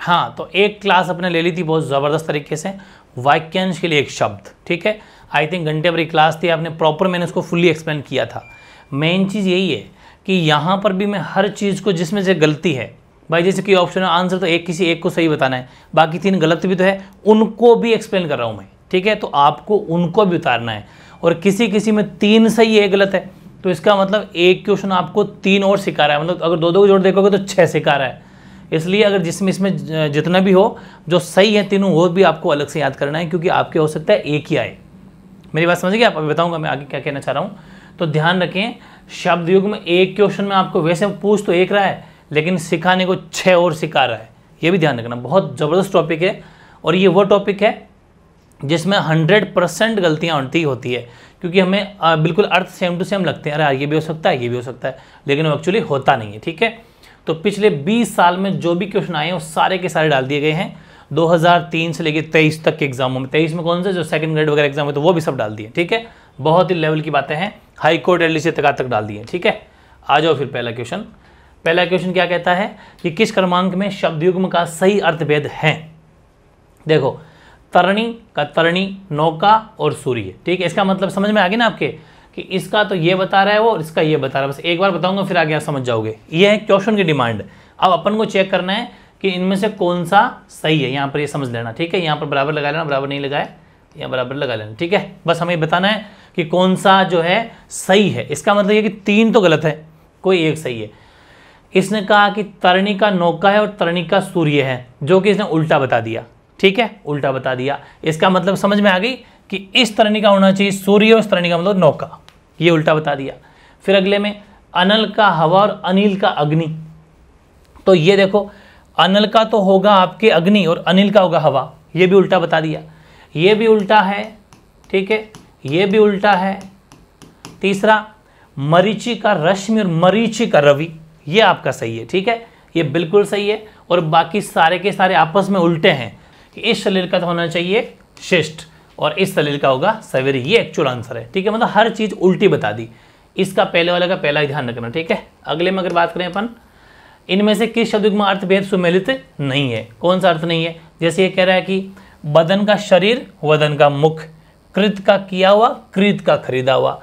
हाँ तो एक क्लास अपने ले ली थी बहुत ज़बरदस्त तरीके से वाक्यांश के लिए एक शब्द ठीक है आई थिंक घंटे भरी क्लास थी आपने प्रॉपर मैंने उसको फुल्ली एक्सप्लेन किया था मेन चीज़ यही है कि यहाँ पर भी मैं हर चीज़ को जिसमें से गलती है भाई जैसे कि ऑप्शन आंसर तो एक किसी एक को सही बताना है बाकी तीन गलत भी तो है उनको भी एक्सप्लेन कर रहा हूँ मैं ठीक है तो आपको उनको भी उतारना है और किसी किसी में तीन सही है गलत है तो इसका मतलब एक क्वेश्चन आपको तीन और सिखा रहा है मतलब अगर दो दो को जोड़ देखोगे तो छः सिखा रहा है इसलिए अगर जिसमें इसमें जितना भी हो जो सही है तीनों वो भी आपको अलग से याद करना है क्योंकि आपके हो सकता है एक ही आए मेरी बात समझ आप अभी बताऊंगा मैं आगे क्या कहना चाह रहा हूँ तो ध्यान रखें शब्द युग में एक क्वेश्चन में आपको वैसे पूछ तो एक रहा है लेकिन सिखाने को छः और सिखा रहा है ये भी ध्यान रखना बहुत ज़बरदस्त टॉपिक है और ये वो टॉपिक है जिसमें हंड्रेड परसेंट गलतियाँ उठती होती है क्योंकि हमें बिल्कुल अर्थ सेम टू सेम लगते हैं अरे ये भी हो सकता है ये भी हो सकता है लेकिन वो एक्चुअली होता नहीं है ठीक है तो पिछले 20 साल में जो भी क्वेश्चन आए हैं वो सारे के सारे डाल दिए गए हैं 2003 से लेकर 23 तक के एग्जामों में 23 में कौन से जो सेकंड ग्रेड वगैरह एग्जाम है तो वो भी सब डाल दिए ठीक है बहुत ही लेवल की बातें हैं हाई कोर्ट एल से तक डाल दिए ठीक है आ जाओ फिर पहला क्वेश्चन पहला क्वेश्चन क्या कहता है कि किस क्रमांक में शब्द युग्म का सही अर्थभेद है देखो तरणी का तरणी नौका और सूर्य ठीक है इसका मतलब समझ में आ गया ना आपके कि इसका तो ये बता रहा है वो और इसका ये बता रहा है बस एक बार बताऊंगा फिर आगे आप समझ जाओगे ये है क्वेश्चन की डिमांड अब अपन को चेक करना है कि इनमें से कौन सा सही है यहाँ पर ये समझ लेना ठीक है यहाँ पर बराबर लगा लेना बराबर नहीं लगाए या बराबर लगा लेना ठीक है बस हमें बताना है कि कौन सा जो है सही है इसका मतलब ये कि तीन तो गलत है कोई एक सही है इसने कहा कि तरणी का नौका है और तरणी का सूर्य है जो कि इसने उल्टा बता दिया ठीक है उल्टा बता दिया इसका मतलब समझ में आ गई कि इस तरणी का होना चाहिए सूर्य और इस तरणी का मतलब नौका ये उल्टा बता दिया फिर अगले में अनल का हवा और अनिल का अग्नि तो ये देखो अनल का तो होगा आपके अग्नि और अनिल का होगा हवा ये भी उल्टा बता दिया ये भी उल्टा है ठीक है ये भी उल्टा है तीसरा मरीची का रश्मि और मरीची का रवि ये आपका सही है ठीक है ये बिल्कुल सही है और बाकी सारे के सारे आपस में उल्टे हैं इस शरीर का तो होना चाहिए शिष्ट और इस सलील का होगा सवेरे ये एक्चुअल आंसर है ठीक है मतलब हर चीज़ उल्टी बता दी इसका पहले वाले का पहला ध्यान रखना ठीक है अगले में अगर बात करें अपन इनमें से किस शब्द में अर्थ भेद सुमेलित नहीं है कौन सा अर्थ नहीं है जैसे ये कह रहा है कि बदन का शरीर वदन का मुख कृत का किया हुआ कृत का खरीदा हुआ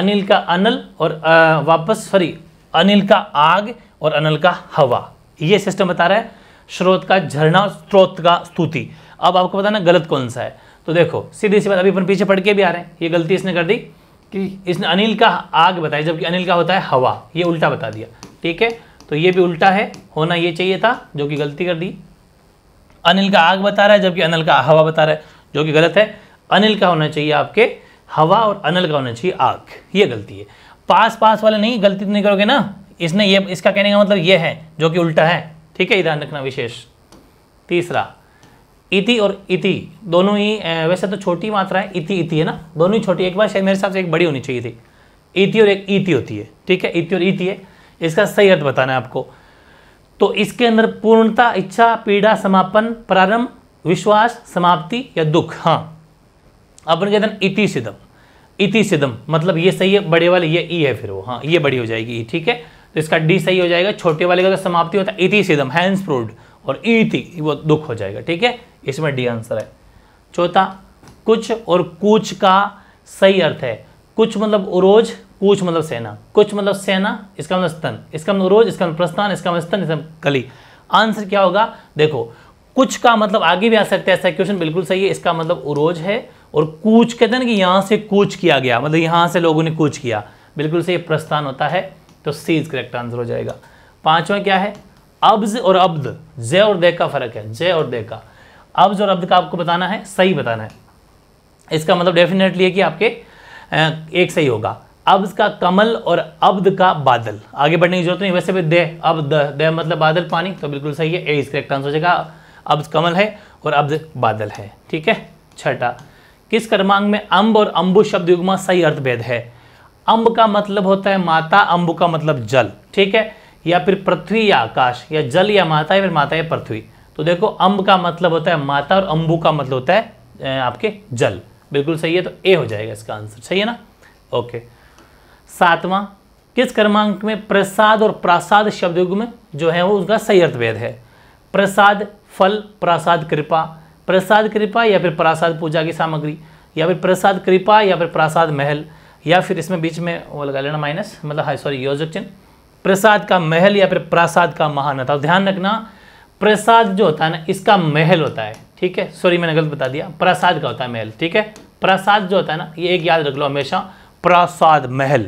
अनिल का अनल और आ, वापस सॉरी अनिल का आग और अनल का हवा ये सिस्टम बता रहा है स्रोत का झरना स्रोत का स्तुति अब आपको बताना गलत कौन सा है तो देखो सीधी सी बात अभी अपन पीछे पढ़ के भी आ रहे हैं ये गलती इसने कर दी कि हम्म। इसने अनिल का आग बताया जबकि अनिल का होता है हवा ये उल्टा बता दिया ठीक है तो ये भी उल्टा है होना ये चाहिए था जो कि गलती कर दी अनिल का आग बता रहा है जबकि अनिल का हवा बता रहा है जो कि गलत है अनिल का होना चाहिए आपके हवा और अनिल का होना चाहिए आग ये गलती है पास पास वाले नहीं गलती तो नहीं करोगे ना इसने ये इसका कहने का मतलब ये है जो कि उल्टा है ठीक है ध्यान रखना विशेष तीसरा इति और इति दोनों ही वैसे तो छोटी मात्रा है इति इति है ना दोनों ही छोटी एक बार शायद मेरे हिसाब से एक बड़ी होनी चाहिए थी इति और एक इति होती है ठीक है इति और इति है इसका सही अर्थ बताना है आपको तो इसके अंदर पूर्णता इच्छा पीड़ा समापन प्रारंभ विश्वास समाप्ति या दुख हाँ अपन कहते हैं इति सिदम इति सिदम मतलब ये सही है बड़े वाले ये ई है फिर वो हाँ ये बड़ी हो जाएगी ठीक है तो इसका डी सही हो जाएगा छोटे वाले का तो समाप्ति होता है इति सिदम हैंड्स प्रूव्ड और ईति वो दुख हो जाएगा ठीक है इसमें डी आंसर है चौथा कुछ और कुछ का सही अर्थ है कुछ मतलब उरोज कुछ मतलब सेना कुछ मतलब सेना इसका मतलब स्तन इसका मतलब उरोज इसका मतलब प्रस्थान इसका मतलब स्तन इसका मतलब कली आंसर क्या होगा देखो कुछ का मतलब आगे भी आ सकता है ऐसा क्वेश्चन बिल्कुल सही है इसका मतलब उरोज है और कूच कहते हैं ना कि यहां से कूच किया गया मतलब यहां से लोगों ने कूच किया बिल्कुल सही प्रस्थान होता है तो सी इज करेक्ट आंसर हो जाएगा पांचवा क्या है अब्ज और अब्द जय और दे का फ़र्क है जय और दे का अब्ज और अब्द का आपको बताना है सही बताना है इसका मतलब डेफिनेटली है कि आपके एक सही होगा अब्ज का कमल और अब्द का बादल आगे बढ़ने की जरूरत नहीं वैसे भी दे अब दे मतलब बादल पानी तो बिल्कुल सही है ए इस करेक्ट आंसर हो जाएगा अब्ज कमल है और अब्ज बादल है ठीक है छठा किस क्रमांक में अंब और अंबु शब्द युग्मा में सही अर्थभेद है अंब का मतलब होता है माता अंबु का मतलब जल ठीक है या फिर पृथ्वी या आकाश या जल या माता या फिर माता या पृथ्वी तो देखो अंब का मतलब होता है माता और अंबू का मतलब होता है आपके जल बिल्कुल सही है तो ए हो जाएगा इसका आंसर सही है ना ओके सातवां किस क्रमांक में प्रसाद और प्रासाद युग में जो है वो उसका सही अर्थभेद है प्रसाद फल प्रसाद कृपा प्रसाद कृपा या फिर प्रसाद पूजा की सामग्री या फिर प्रसाद कृपा या फिर प्रसाद महल या फिर इसमें बीच में वो लगा लेना माइनस मतलब हाई सॉरी योजक चिन्ह प्रसाद का महल या फिर प्रासाद का महान होता है ध्यान रखना प्रसाद जो होता है ना इसका महल होता है ठीक है सॉरी मैंने गलत बता दिया प्रसाद का होता है महल ठीक है प्रसाद जो होता है ना ये एक याद रख लो हमेशा प्रसाद महल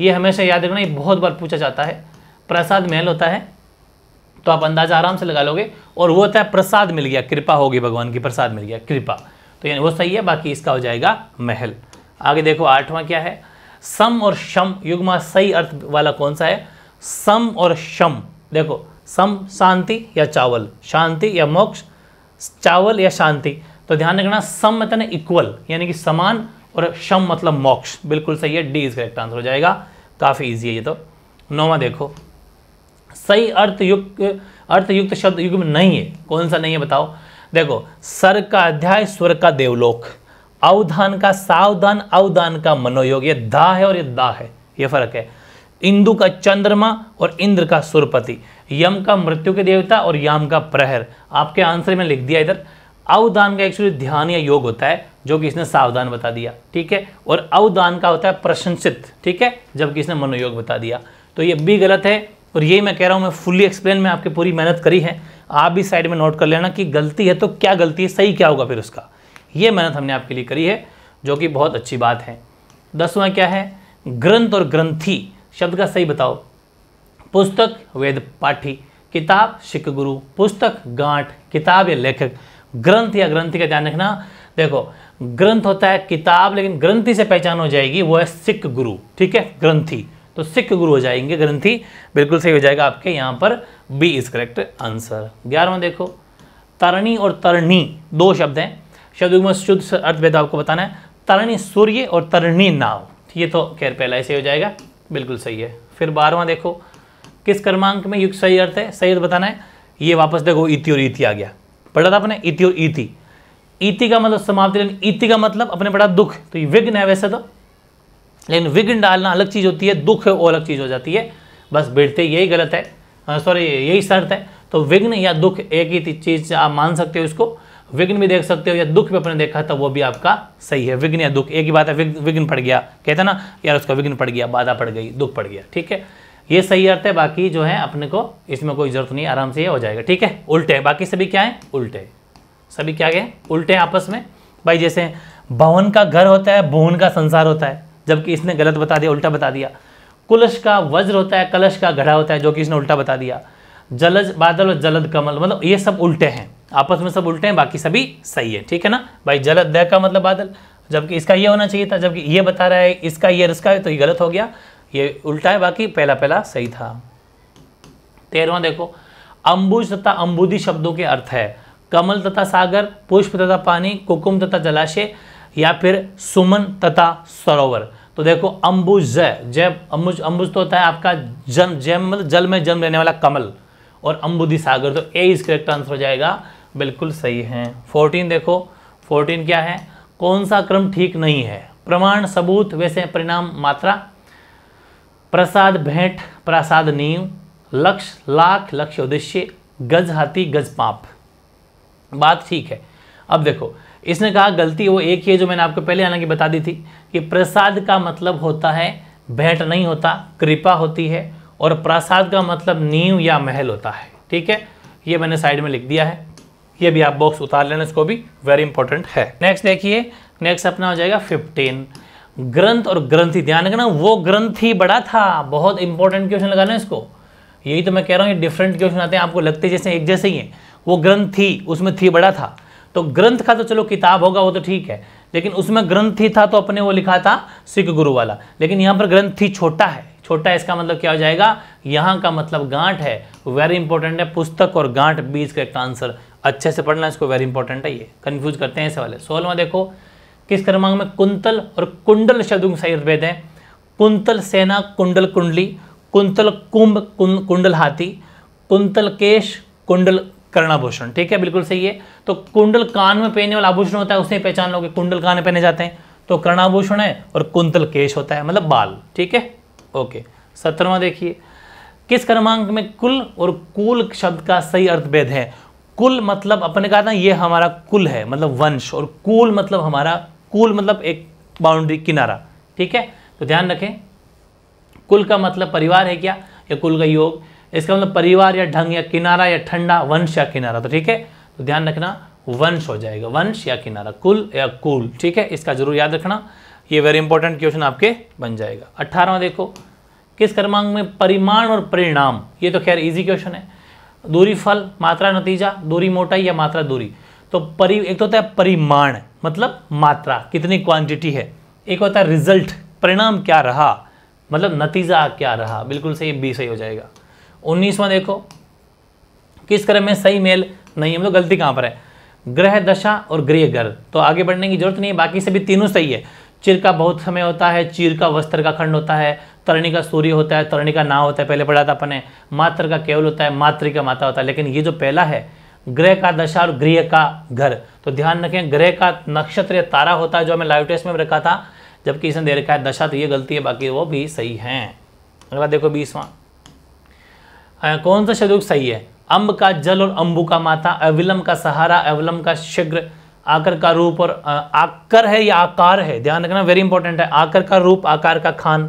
ये हमेशा याद रखना ये बहुत बार पूछा जाता है प्रसाद महल होता है तो आप अंदाजा आराम से लगा लोगे और वो होता है प्रसाद मिल गया कृपा होगी भगवान की प्रसाद मिल गया कृपा तो यानी वो सही है बाकी इसका हो जाएगा महल आगे देखो आठवां क्या है सम और शम युग्मा सही अर्थ वाला कौन सा है सम और शम देखो सम शांति या चावल शांति या मोक्ष चावल या शांति तो ध्यान रखना सम मतलब ना इक्वल यानी कि समान और शम मतलब मोक्ष बिल्कुल सही है डी इज करेक्ट आंसर हो जाएगा काफ़ी ईजी है ये तो नौवा देखो सही अर्थयुक्त अर्थयुक्त शब्द युग में नहीं है कौन सा नहीं है बताओ देखो सर का अध्याय स्वर का देवलोक अवधान का सावधान अवधान का मनोयोग ये धा है और ये दा है ये फर्क है इंदु का चंद्रमा और इंद्र का सुरपति यम का मृत्यु के देवता और याम का प्रहर आपके आंसर में लिख दिया इधर अवदान का एक्चुअली ध्यान या योग होता है जो कि इसने सावधान बता दिया ठीक है और अवदान का होता है प्रशंसित ठीक है जबकि इसने मनोयोग बता दिया तो ये भी गलत है और ये मैं कह रहा हूँ मैं फुल्ली एक्सप्लेन में आपकी पूरी मेहनत करी है आप भी साइड में नोट कर लेना कि गलती है तो क्या गलती है सही क्या होगा फिर उसका ये मेहनत हमने आपके लिए करी है जो कि बहुत अच्छी बात है दसवां क्या है ग्रंथ और ग्रंथी शब्द का सही बताओ पुस्तक वेद पाठी किताब सिख गुरु पुस्तक गांठ किताब या लेखक ग्रंथ या ग्रंथि का ध्यान रखना देखो ग्रंथ होता है किताब लेकिन ग्रंथि से पहचान हो जाएगी वो है सिख गुरु ठीक है ग्रंथि तो सिख गुरु हो जाएंगे ग्रंथि बिल्कुल सही हो जाएगा आपके यहाँ पर बी इज करेक्ट आंसर ग्यारहवा देखो तरणी और तरणी दो शब्द हैं शब्द में शुद्ध अर्थवेद आपको बताना है तरणी सूर्य और तरणी नाव ये तो खैर पहला ऐसे हो जाएगा बिल्कुल सही है फिर बारहवां देखो किस क्रमांक में युक्त सही अर्थ है सही अर्थ बताना है ये वापस देखो इति और इति आ गया पढ़ा था अपने इति और इति इति का मतलब समाप्ति लेकिन इति का मतलब अपने पढ़ा दुख तो ये विघ्न है वैसे तो लेकिन विघ्न डालना अलग चीज़ होती है दुख है वो अलग चीज़ हो जाती है बस बैठते यही गलत है सॉरी यही शर्त है तो विघ्न या दुख एक ही चीज़ आप मान सकते हो इसको विघ्न भी देख सकते हो या दुख भी अपने देखा था वो भी आपका सही है विघ्न या दुख एक ही बात है विघ्न पड़ गया कहते ना यार उसका विघ्न पड़ गया बाधा पड़ गई दुख पड़ गया ठीक है ये सही अर्थ है बाकी जो है अपने को इसमें कोई ज़रूरत नहीं आराम से ये हो जाएगा ठीक है उल्टे बाकी सभी क्या है उल्टे सभी क्या है उल्टे आपस में भाई जैसे भवन का घर होता है भुवन का संसार होता है जबकि इसने गलत बता दिया उल्टा बता दिया कुलश का वज्र होता है कलश का घड़ा होता है जो कि इसने उल्टा बता दिया जलज बादल और जलद कमल मतलब ये सब उल्टे हैं आपस में सब उल्टे हैं बाकी सभी सही है ठीक है ना भाई जलद द का मतलब बादल जबकि इसका ये होना चाहिए था जबकि ये बता रहा है इसका ये रिस्का है तो ये गलत हो गया ये उल्टा है बाकी पहला पहला सही था तेरहवा देखो अंबुज तथा अम्बुदी शब्दों के अर्थ है कमल तथा सागर पुष्प तथा पानी कुकुम तथा जलाशय या फिर सुमन तथा सरोवर तो देखो अंबुज जय अंबुज अम्बुज तो होता है आपका जन्म जय मतलब जल में जन्म लेने वाला कमल और अम्बुदी सागर तो ए इस करेक्ट आंसर हो जाएगा बिल्कुल सही है फोर्टीन देखो फोर्टीन क्या है कौन सा क्रम ठीक नहीं है प्रमाण सबूत वैसे परिणाम मात्रा प्रसाद भेंट प्रसाद नीव लक्ष्य लाख लक्ष्य उद्देश्य गज हाथी गज पाप बात ठीक है अब देखो इसने कहा गलती वो एक ही है जो मैंने आपको पहले हालांकि बता दी थी कि प्रसाद का मतलब होता है भेंट नहीं होता कृपा होती है और प्रासाद का मतलब नींव या महल होता है ठीक है ये मैंने साइड में लिख दिया है ये भी आप बॉक्स उतार लेना इसको भी वेरी इंपॉर्टेंट है नेक्स्ट देखिए नेक्स्ट अपना हो जाएगा फिफ्टीन ग्रंथ और ग्रंथि ध्यान रखना वो ग्रंथ ही बड़ा था बहुत इंपॉर्टेंट क्वेश्चन लगाना इसको यही तो मैं कह रहा हूँ ये डिफरेंट क्वेश्चन आते हैं आपको लगते जैसे एक जैसे ही है वो ग्रंथ थी उसमें थी बड़ा था तो ग्रंथ का तो चलो किताब होगा वो तो ठीक है लेकिन उसमें ग्रंथ थी था तो अपने वो लिखा था सिख गुरु वाला लेकिन यहाँ पर ग्रंथ थी छोटा है छोटा इसका मतलब क्या हो जाएगा यहाँ का मतलब गांठ है वेरी इंपॉर्टेंट है पुस्तक और गांठ बीज का एक आंसर अच्छे से पढ़ना इसको वेरी इंपॉर्टेंट है ये कन्फ्यूज करते हैं ऐसे वाले सोलवा देखो किस क्रमांक में कुंतल और कुंडल शब्दों के सही भेद है कुंतल सेना कुंडल कुंडली कुंतल कुंभ कुंडल हाथी कुंतल केश कुंडल कर्णाभूषण ठीक है बिल्कुल सही है तो कुंडल कान में पहनने वाला आभूषण होता है उसे पहचान लोगे कुंडल कान में पहने जाते हैं तो कर्णाभूषण है और कुंतल केश होता है मतलब बाल ठीक है ओके सत्रहवा देखिए किस क्रमांक में कुल और कुल शब्द का सही अर्थ भेद है कुल मतलब अपने कहा था ये हमारा कुल है मतलब वंश और कुल मतलब हमारा कुल मतलब एक बाउंड्री किनारा ठीक है तो ध्यान रखें कुल का मतलब परिवार है क्या या कुल का योग इसका मतलब परिवार या ढंग या किनारा या ठंडा वंश या किनारा तो ठीक है तो ध्यान रखना वंश हो जाएगा वंश या किनारा कुल या कुल ठीक है इसका जरूर याद रखना ये वेरी इंपॉर्टेंट क्वेश्चन आपके बन जाएगा अट्ठारहवा देखो किस क्रमांक में परिमाण और परिणाम ये तो खैर इजी क्वेश्चन है दूरी फल मात्रा नतीजा दूरी मोटाई या मात्रा दूरी तो परि एक तो होता है परिमाण मतलब मात्रा कितनी क्वांटिटी है एक होता है रिजल्ट परिणाम क्या रहा मतलब नतीजा क्या रहा बिल्कुल सही बी सही हो जाएगा उन्नीसवा देखो किस क्रम में सही मेल नहीं हम लोग गलती कहाँ पर है ग्रह दशा और गृह गर्भ तो आगे बढ़ने की जरूरत नहीं है बाकी सभी तीनों सही है चिर का बहुत समय होता है चीर का वस्त्र का खंड होता है तरणी का सूर्य होता है तरणी का नाव होता है पहले पढ़ा था अपने मात्र का केवल होता है मातृ का माता होता है लेकिन ये जो पहला है ग्रह का दशा और गृह का घर तो ध्यान रखें ग्रह का नक्षत्र या तारा होता है जो हमें लाइव टेस्ट में रखा था जबकि इसने दे रखा है दशा तो ये गलती है बाकी वो भी सही है अगला देखो बीसवा कौन सा शत्रु सही है अम्ब का जल और अम्बू का माता अविलम का सहारा अविलम का शीघ्र आकर का रूप और आकर है या आकार है ध्यान रखना वेरी इंपॉर्टेंट है आकर का रूप आकार का खान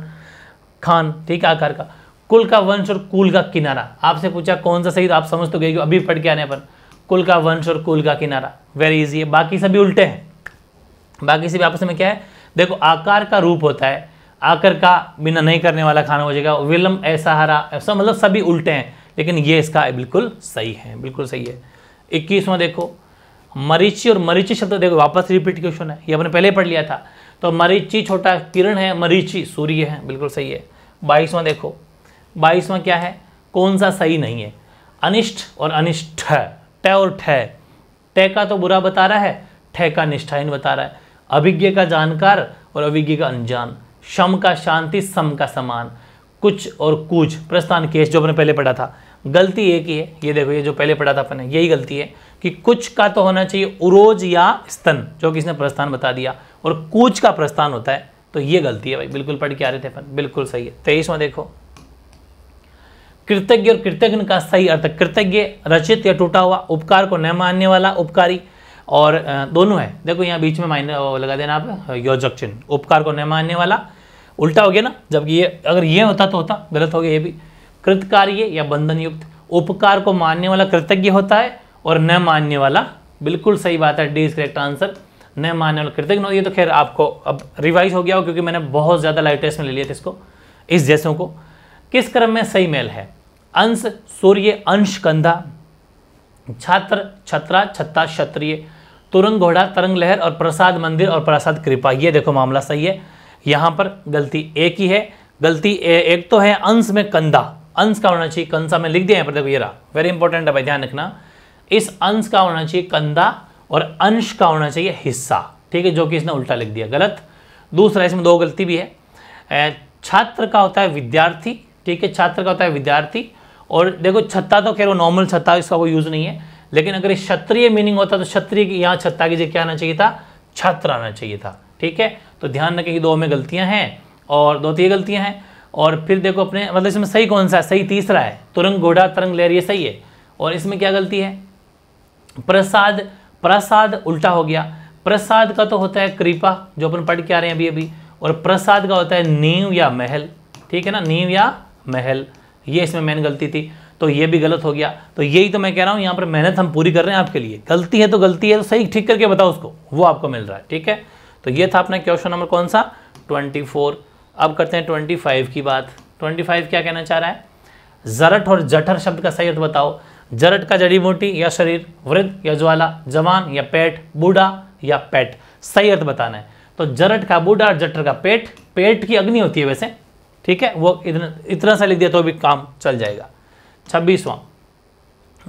खान ठीक है आकार का कुल का वंश और कुल का किनारा आपसे पूछा कौन सा सही तो आप समझ तो गए अभी पढ़ के आने पर कुल का वंश और कुल का किनारा वेरी इजी है बाकी सभी उल्टे हैं बाकी सभी आपस में क्या है देखो आकार का रूप होता है आकर का बिना नहीं करने वाला खाना हो जाएगा विलम ऐसा हरा ऐसा मतलब सभी उल्टे हैं लेकिन ये इसका बिल्कुल सही है बिल्कुल सही है इक्कीसवा देखो मरीची और मरीची शब्द देखो वापस रिपीट क्वेश्चन है ये हमने पहले पढ़ लिया था तो मरीची छोटा किरण है मरीची सूर्य है बिल्कुल सही है बाईसवां देखो बाईसवां क्या है कौन सा सही नहीं है अनिष्ट और अनिष्ठ ट और ठ टे का तो बुरा बता रहा है ठह का निष्ठाहीन बता रहा है अभिज्ञ का जानकार और अभिज्ञ का अनजान शम का शांति सम का समान कुछ और कूच प्रस्थान केस जो हमने पहले पढ़ा था गलती एक ही है ये देखो ये जो पहले पढ़ा था अपने यही गलती है कि कुछ का तो होना चाहिए उरोज या स्तन जो कि इसने प्रस्थान बता दिया और कूच का प्रस्थान होता है तो ये गलती है भाई बिल्कुल पढ़ के आ रहे थे अपन बिल्कुल सही है तेईसवा देखो कृतज्ञ और कृतज्ञ का सही अर्थ कृतज्ञ रचित या टूटा हुआ उपकार को न मानने वाला उपकारी और दोनों है देखो यहाँ बीच में मायने लगा देना आप योजक चिन्ह उपकार को न मानने वाला उल्टा हो गया ना जबकि ये अगर ये होता तो होता गलत हो गया ये भी कृतकार्य या बंधन युक्त उपकार को मानने वाला कृतज्ञ होता है और न मानने वाला बिल्कुल सही बात है डी इज करेक्ट आंसर न मानने वाला कृतज्ञ ये तो खैर आपको अब रिवाइज हो गया हो क्योंकि मैंने बहुत ज़्यादा लाइव टेस्ट में ले लिया था इसको इस जैसों को किस क्रम में सही मेल है अंश सूर्य अंश कंधा छात्र छत्रा छत्ता क्षत्रिय तुरंग घोड़ा तरंग लहर और प्रसाद मंदिर और प्रसाद कृपा ये देखो मामला सही है यहाँ पर गलती एक ही है गलती एक तो है अंश में कंधा अंश का होना चाहिए कंसा में लिख दिया है पर देखो ये रहा वेरी इंपॉर्टेंट है भाई ध्यान रखना इस अंश का होना चाहिए कंधा और अंश का होना चाहिए हिस्सा ठीक है जो कि इसने उल्टा लिख दिया गलत दूसरा इसमें दो गलती भी है छात्र का होता है विद्यार्थी ठीक है छात्र का होता है विद्यार्थी और देखो छत्ता तो कह रहे नॉर्मल छत्ता इसका कोई यूज़ नहीं है लेकिन अगर क्षत्रिय मीनिंग होता तो क्षत्रिय यहाँ छत्ता की जगह क्या आना चाहिए था छात्र आना चाहिए था ठीक है तो ध्यान रखें कि दो में गलतियां हैं और दो तीन तो गलतियां हैं और फिर देखो अपने मतलब इसमें सही कौन सा है सही तीसरा है तुरंग घोड़ा तरंग लहर ये सही है और इसमें क्या गलती है प्रसाद प्रसाद उल्टा हो गया प्रसाद का तो होता है कृपा जो अपन पढ़ के आ रहे हैं अभी अभी और प्रसाद का होता है नींव या महल ठीक है ना नींव या महल ये इसमें मेन गलती थी तो ये भी गलत हो गया तो यही तो मैं कह रहा हूँ यहाँ पर मेहनत हम पूरी कर रहे हैं आपके लिए गलती है तो गलती है तो सही ठीक करके बताओ उसको वो आपको मिल रहा है ठीक है तो ये था अपना क्वेश्चन नंबर कौन सा ट्वेंटी फोर अब करते हैं ट्वेंटी फाइव की बात ट्वेंटी फाइव क्या कहना चाह रहा है जरट और जठर शब्द का सही अर्थ बताओ जरट का जड़ी बूटी या शरीर वृद्ध या ज्वाला जवान या पेट बूढ़ा या पेट सही अर्थ बताना है तो जरट का बूढ़ा और जठर का पेट पेट की अग्नि होती है वैसे ठीक है वो इतना इतना सा लिख दिया तो भी काम चल जाएगा छब्बीसवां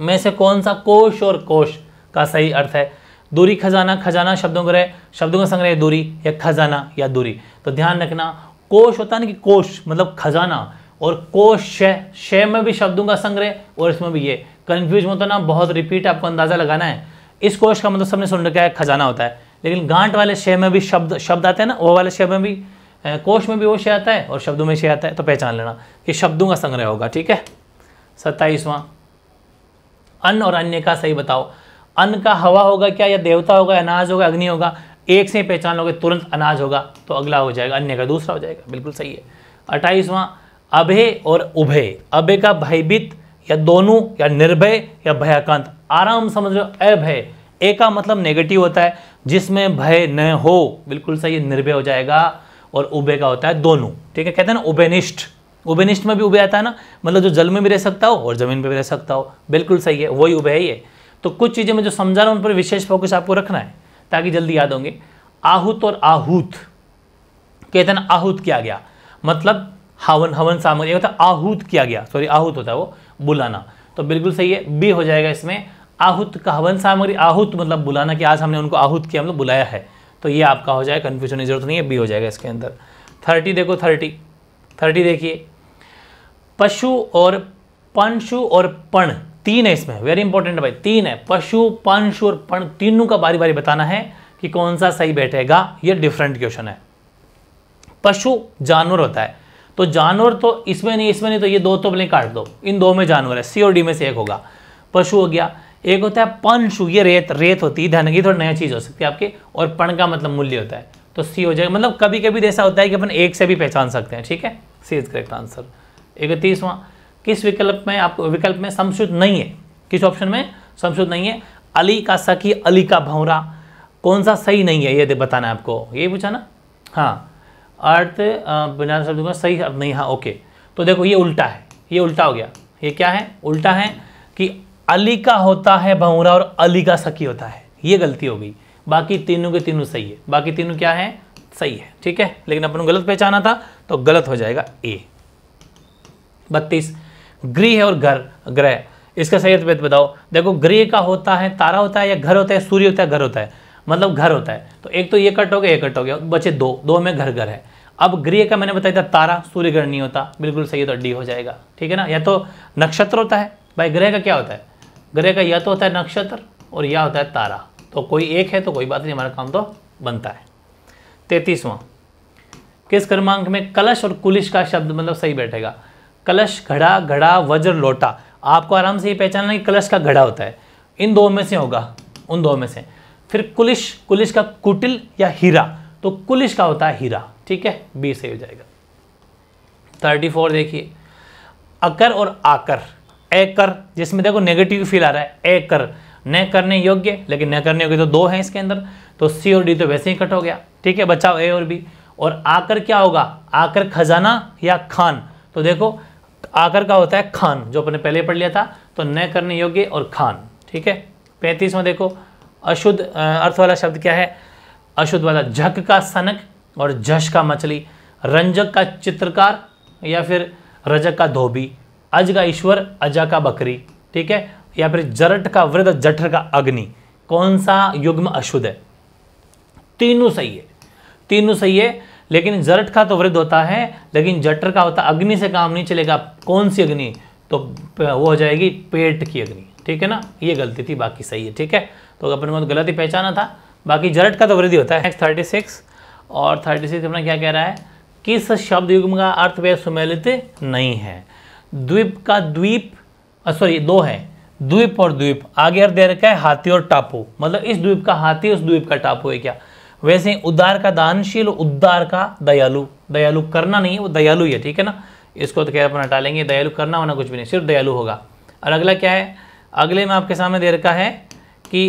में से कौन सा कोश और कोश का सही अर्थ है दूरी खजाना खजाना शब्दों ग्रह शब्दों का संग्रह दूरी या खजाना या दूरी तो ध्यान रखना कोश होता है ना कि कोश मतलब खजाना और कोश शय शय में भी शब्दों का संग्रह और इसमें भी ये कन्फ्यूज तो ना बहुत रिपीट आपको अंदाज़ा लगाना है इस कोश का मतलब सबने सुन रखा है खजाना होता है लेकिन गांठ वाले शय में भी शब्द शब्द आते हैं ना वो वाले शय में भी कोश में भी वो शय आता है और शब्दों में शय आता है तो पहचान लेना कि शब्दों का संग्रह होगा ठीक है सत्ताईसवां अन्न और अन्य का सही बताओ अन्न का हवा होगा क्या या देवता होगा अनाज होगा अग्नि होगा एक से पहचान लोगे तुरंत अनाज होगा तो अगला हो जाएगा अन्य का दूसरा हो जाएगा बिल्कुल सही है अट्ठाईसवां अभय और उभय अभय का भयभीत या दोनों या निर्भय या भयाकांत आराम समझ लो अभय ए का मतलब नेगेटिव होता है जिसमें भय न हो बिल्कुल सही निर्भय हो जाएगा और उभय का होता है दोनों ठीक है कहते हैं ना उभयनिष्ठ उभयनिष्ठ में भी उभय आता है ना मतलब जो जल में भी रह सकता हो और ज़मीन पर भी रह सकता हो बिल्कुल सही है वही उभय ही है तो कुछ चीज़ें मैं जो समझा रहा हूँ उन पर विशेष फोकस आपको रखना है ताकि जल्दी याद होंगे आहूत और आहूत कहते हैं आहूत किया गया मतलब हवन हवन सामग्री होता है आहूत किया गया सॉरी आहूत होता है वो बुलाना तो बिल्कुल सही है बी हो जाएगा इसमें आहूत का हवन सामग्री आहूत मतलब बुलाना कि आज हमने उनको आहूत किया मतलब बुलाया है तो ये आपका हो जाएगा कन्फ्यूजन की जरूरत नहीं है बी हो जाएगा इसके अंदर थर्टी देखो थर्टी थर्टी देखिए पशु और पंशु और पण तीन है इसमें वेरी इंपॉर्टेंट भाई तीन है पशु पंश और पण तीनों का बारी बारी बताना है कि कौन सा सही बैठेगा ये डिफरेंट क्वेश्चन है पशु जानवर होता है तो जानवर तो इसमें नहीं इसमें नहीं तो ये दो तो अपने काट दो इन दो में जानवर है सी और डी में से एक होगा पशु हो गया एक होता है पंशु ये रेत रेत होती है धनगी थोड़ी नया चीज़ हो सकती है आपके और पण का मतलब मूल्य होता है तो सी हो जाएगा मतलब कभी कभी तो ऐसा होता है कि अपन एक से भी पहचान सकते हैं ठीक है सी इज करेक्ट आंसर इकतीसवां किस विकल्प में आप विकल्प में समशुद्ध नहीं है किस ऑप्शन में समशुद्ध नहीं है अली का सखी अली का भौरा कौन सा सही नहीं है ये बताना है आपको ये पूछा ना हाँ अर्थ बिना शब्द सही अर्थ नहीं हाँ ओके तो देखो ये उल्टा है ये उल्टा हो गया ये क्या है उल्टा है कि अली का होता है भौरा और अली का सखी होता है ये गलती हो गई बाकी तीनों के तीनों सही है बाकी तीनों क्या है सही है ठीक है लेकिन अपन को गलत पहचाना था तो गलत हो जाएगा ए बत्तीस गृह और घर ग्रह इसका सही अर्थ बताओ देखो गृह का होता है तारा होता है या घर होता है सूर्य होता है घर होता है मतलब घर होता है तो एक तो ये कट हो गया एक कट हो गया बचे दो दो में घर घर है अब गृह का मैंने बताया था तारा सूर्य ग्रहण नहीं होता बिल्कुल सही तो डी हो जाएगा ठीक है ना या तो नक्षत्र होता है भाई ग्रह का क्या होता है ग्रह का या तो होता है नक्षत्र और या होता है तारा तो कोई एक है तो कोई बात नहीं हमारा काम तो बनता है तैतीसवां किस क्रमांक में कलश और कुलिश का शब्द मतलब सही बैठेगा कलश घड़ा घड़ा वज्र लोटा आपको आराम से ये पहचानना है कि कलश का घड़ा होता है इन दो में से होगा उन दो में से फिर कुलिश कुलिश का कुटिल या हीरा तो कुलिश का होता है हीरा ठीक है बी सही हो जाएगा थर्टी फोर देखिए अकर और आकर एकर जिसमें देखो नेगेटिव फील आ रहा है एकर न करने योग्य लेकिन न करने योग्य तो दो हैं इसके अंदर तो सी और डी तो वैसे ही कट हो गया ठीक है बचाओ ए और बी और आकर क्या होगा आकर खजाना या खान तो देखो आकर का होता है खान जो अपने पहले पढ़ लिया था तो न करने योग्य और खान ठीक है पैंतीसवा देखो अशुद्ध अर्थ वाला शब्द क्या है अशुद्ध वाला झक का सनक और झश का मछली रंजक का चित्रकार या फिर रजक का धोबी अज का ईश्वर अजा का बकरी ठीक है या फिर जरट का वृद्ध जठर का अग्नि कौन सा युग्म अशुद्ध है तीनों सही है तीनों सही है लेकिन जरट का तो वृद्ध होता है लेकिन जटर का होता अग्नि से काम नहीं चलेगा कौन सी अग्नि तो वो हो जाएगी पेट की अग्नि ठीक है ना ये गलती थी बाकी सही है ठीक है तो अपने को तो गलत ही पहचाना था बाकी जरट का तो वृद्धि होता है नेक्स्ट थर्टी सिक्स और थर्टी सिक्स अपना क्या कह रहा है किस शब्द युग्म का अर्थ वे सुमेलित नहीं है द्वीप का द्वीप सॉरी दो है द्वीप और द्वीप आगे अर्थ दे रखा है हाथी और टापू मतलब इस द्वीप का हाथी उस द्वीप का टापू है क्या वैसे उदार का दानशील उद्धार का दयालु दयालु करना नहीं वो दयालु ही है ठीक है ना इसको तो क्या अपन हटा लेंगे दयालु करना होना कुछ भी नहीं सिर्फ दयालु होगा और अगला क्या है अगले में आपके सामने दे रखा है कि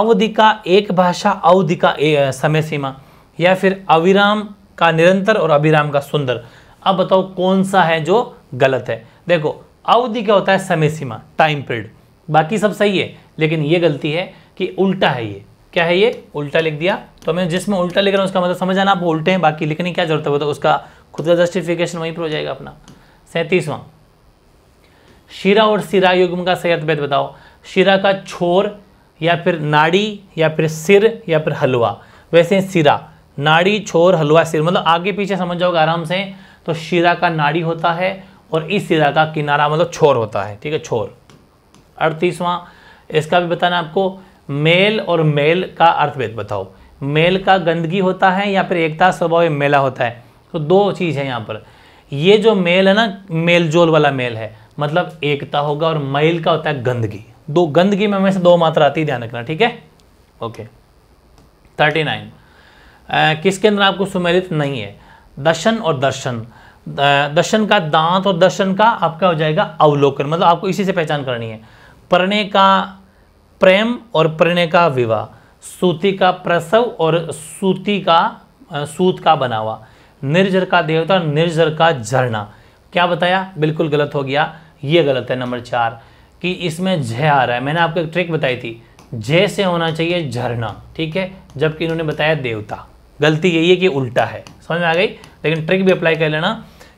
अवधि का एक भाषा अवधि का समय सीमा या फिर अविराम का निरंतर और अभिराम का सुंदर अब बताओ कौन सा है जो गलत है देखो अवधि क्या होता है समय सीमा टाइम पीरियड बाकी सब सही है लेकिन ये गलती है कि उल्टा है ये क्या है ये उल्टा लिख दिया तो मैं जिसमें उल्टा लिख रहा हूँ उसका मतलब समझ आना आप उल्टे हैं बाकी लिखने की क्या जरूरत है तो उसका खुद का जस्टिफिकेशन वहीं पर हो जाएगा अपना सैंतीसवां शिरा और सिरा युग्म का सही अर्थभेद बताओ शिरा का छोर या फिर नाड़ी या फिर सिर या फिर हलवा वैसे सिरा नाड़ी छोर हलवा सिर मतलब आगे पीछे समझ जाओगे आराम से तो शिरा का नाड़ी होता है और इस सिरा का किनारा मतलब छोर होता है ठीक है छोर अड़तीसवां इसका भी बताना आपको मेल और मेल का अर्थभेद बताओ मेल का गंदगी होता है या फिर एकता स्वभाव मेला होता है तो दो चीज़ है यहाँ पर ये जो मेल है ना मेल जोल वाला मेल है मतलब एकता होगा और मेल का होता है गंदगी दो गंदगी में हमेशा दो मात्रा आती है ध्यान रखना ठीक है ओके थर्टी नाइन किसके अंदर आपको सुमेलित नहीं है दर्शन और दर्शन दर्शन का दांत और दर्शन का आपका हो जाएगा अवलोकन मतलब आपको इसी से पहचान करनी है प्रणय का प्रेम और प्रणय का विवाह सूती का प्रसव और सूती का सूत का बना हुआ निर्जर का देवता निर्जर का झरना क्या बताया बिल्कुल गलत हो गया ये गलत है नंबर चार कि इसमें झ आ रहा है मैंने आपको एक ट्रिक बताई थी झ से होना चाहिए झरना ठीक है जबकि इन्होंने बताया देवता गलती यही है कि उल्टा है समझ में आ गई लेकिन ट्रिक भी अप्लाई कर लेना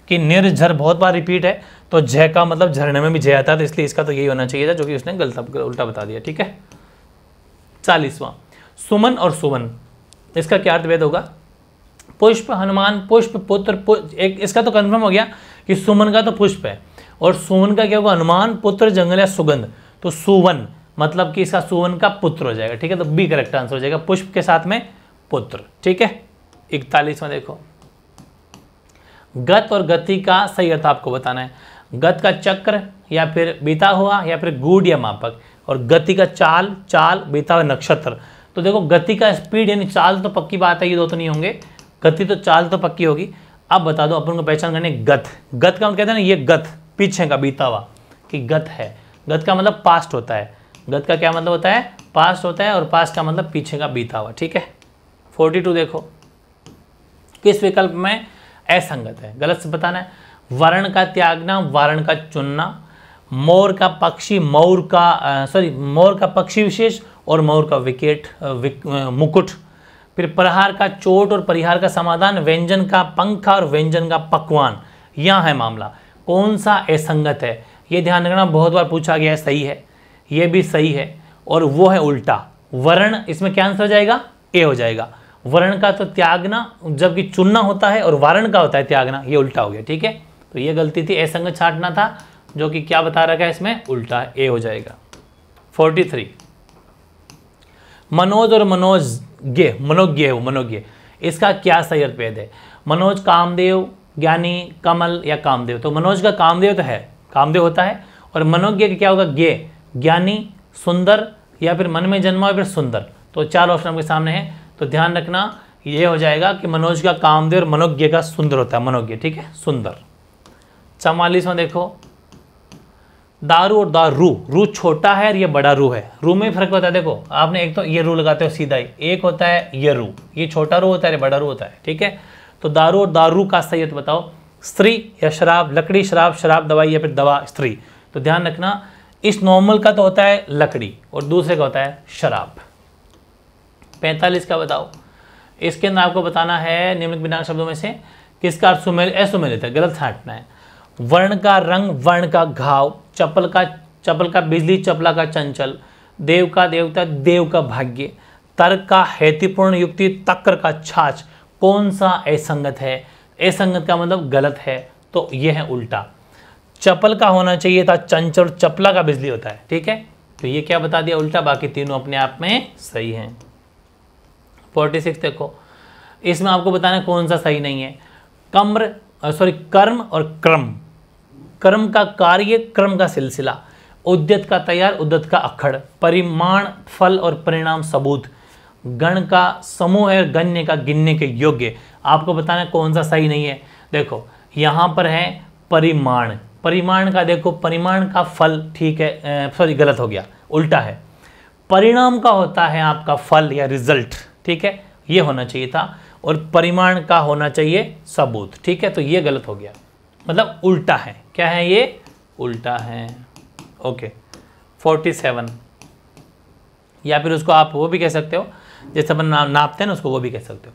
कि निर्झर बहुत बार रिपीट है तो झ का मतलब झरने में भी झे आता है तो इसलिए इसका तो यही होना चाहिए था जो कि उसने गलत उल्टा बता दिया ठीक है चालीसवां सुमन और सुवन इसका क्या अर्थभेद होगा पुष्प हनुमान पुष्प पुत्र पु, एक इसका तो कन्फर्म हो गया कि सुमन का तो पुष्प है और सुवन का क्या होगा हनुमान पुत्र जंगल या सुगंध तो सुवन मतलब कि इसका सुवन का पुत्र हो जाएगा ठीक है तो बी करेक्ट आंसर हो जाएगा पुष्प के साथ में पुत्र ठीक है इकतालीस में देखो गत और गति का सही अर्थ आपको बताना है गत का चक्र या फिर बीता हुआ या फिर गुड़ या मापक और गति का चाल चाल बीता हुआ नक्षत्र तो देखो गति का स्पीड यानी चाल तो पक्की बात है ये दो तो नहीं होंगे गति तो चाल तो पक्की होगी अब बता दो अपन को पहचान करने गत गत का मतलब कहते हैं ना ये गत पीछे का बीता हुआ कि गत है गत का मतलब पास्ट होता है गत का क्या मतलब होता है पास्ट होता है और पास्ट का मतलब पीछे का बीता हुआ ठीक है फोर्टी टू देखो किस विकल्प में असंगत है गलत से बताना है वर्ण का त्यागना वर्ण का चुनना मोर का पक्षी मोर का सॉरी मोर का पक्षी विशेष और मौर का विकेट विक, मुकुट फिर प्रहार का चोट और परिहार का समाधान व्यंजन का पंखा और व्यंजन का पकवान यहाँ है मामला कौन सा असंगत है ये ध्यान रखना बहुत बार पूछा गया है सही है ये भी सही है और वो है उल्टा वर्ण इसमें क्या आंसर हो जाएगा ए हो जाएगा वर्ण का तो त्यागना जबकि चुनना होता है और वारण का होता है त्यागना ये उल्टा हो गया ठीक है तो ये गलती थी असंगत छाटना था जो कि क्या बता रखा है इसमें उल्टा ए हो जाएगा थ्री मनोज और मनोज गे मनोज्ञ वो मनोज्ञ इसका क्या सही अर्थभेद है मनोज कामदेव ज्ञानी कमल या कामदेव तो मनोज का कामदेव तो है कामदेव होता है और मनोज्ञ का क्या होगा ज्ञ ज्ञानी सुंदर या फिर मन में जन्मा या फिर सुंदर तो चार ऑप्शन आपके सामने हैं तो ध्यान रखना ये हो जाएगा कि मनोज का कामदेव और मनोज्ञ का सुंदर होता है मनोज्ञ ठीक है सुंदर चवालीसवा देखो दारू और दारू रू छोटा है और ये बड़ा रू है रू में फर्क होता है देखो आपने एक तो ये रू लगाते हो सीधा ही एक होता है ये रू ये छोटा रू होता है बड़ा रू होता है ठीक है तो दारू और दारू का तो बताओ स्त्री या शराब लकड़ी शराब शराब दवाई या फिर दवा स्त्री तो ध्यान रखना इस नॉर्मल का तो होता है लकड़ी और दूसरे का होता है शराब पैंतालीस का बताओ इसके अंदर आपको बताना है निम्न बिना शब्दों में से किसका अर्थ सुमेल असुमेलित है गलत छाटना है वर्ण का रंग वर्ण का घाव चपल का चपल का बिजली चपला का चंचल देव का देवता देव का भाग्य तर्क का हेतिपूर्ण युक्ति तक्र का छाछ कौन सा असंगत है असंगत का मतलब गलत है तो यह है उल्टा चपल का होना चाहिए था चंचल और चपला का बिजली होता है ठीक है तो ये क्या बता दिया उल्टा बाकी तीनों अपने आप में सही हैं फोर्टी सिक्स देखो इसमें आपको बताना कौन सा सही नहीं है कम्र सॉरी कर्म और क्रम कर्म का कार्य क्रम का सिलसिला उद्यत का तैयार उद्यत का अखड़ परिमाण फल और परिणाम सबूत गण का समूह है गण्य का गिनने के योग्य आपको बताना कौन सा सही नहीं है देखो यहाँ पर है परिमाण परिमाण का देखो परिमाण का फल ठीक है सॉरी गलत हो गया उल्टा है परिणाम का होता है आपका फल या रिजल्ट ठीक है ये होना चाहिए था और परिमाण का होना चाहिए सबूत ठीक है तो ये गलत हो गया मतलब उल्टा है क्या है ये उल्टा है ओके फोर्टी सेवन या फिर उसको आप वो भी कह सकते हो जैसे अपन ना, नापते हैं ना उसको वो भी कह सकते हो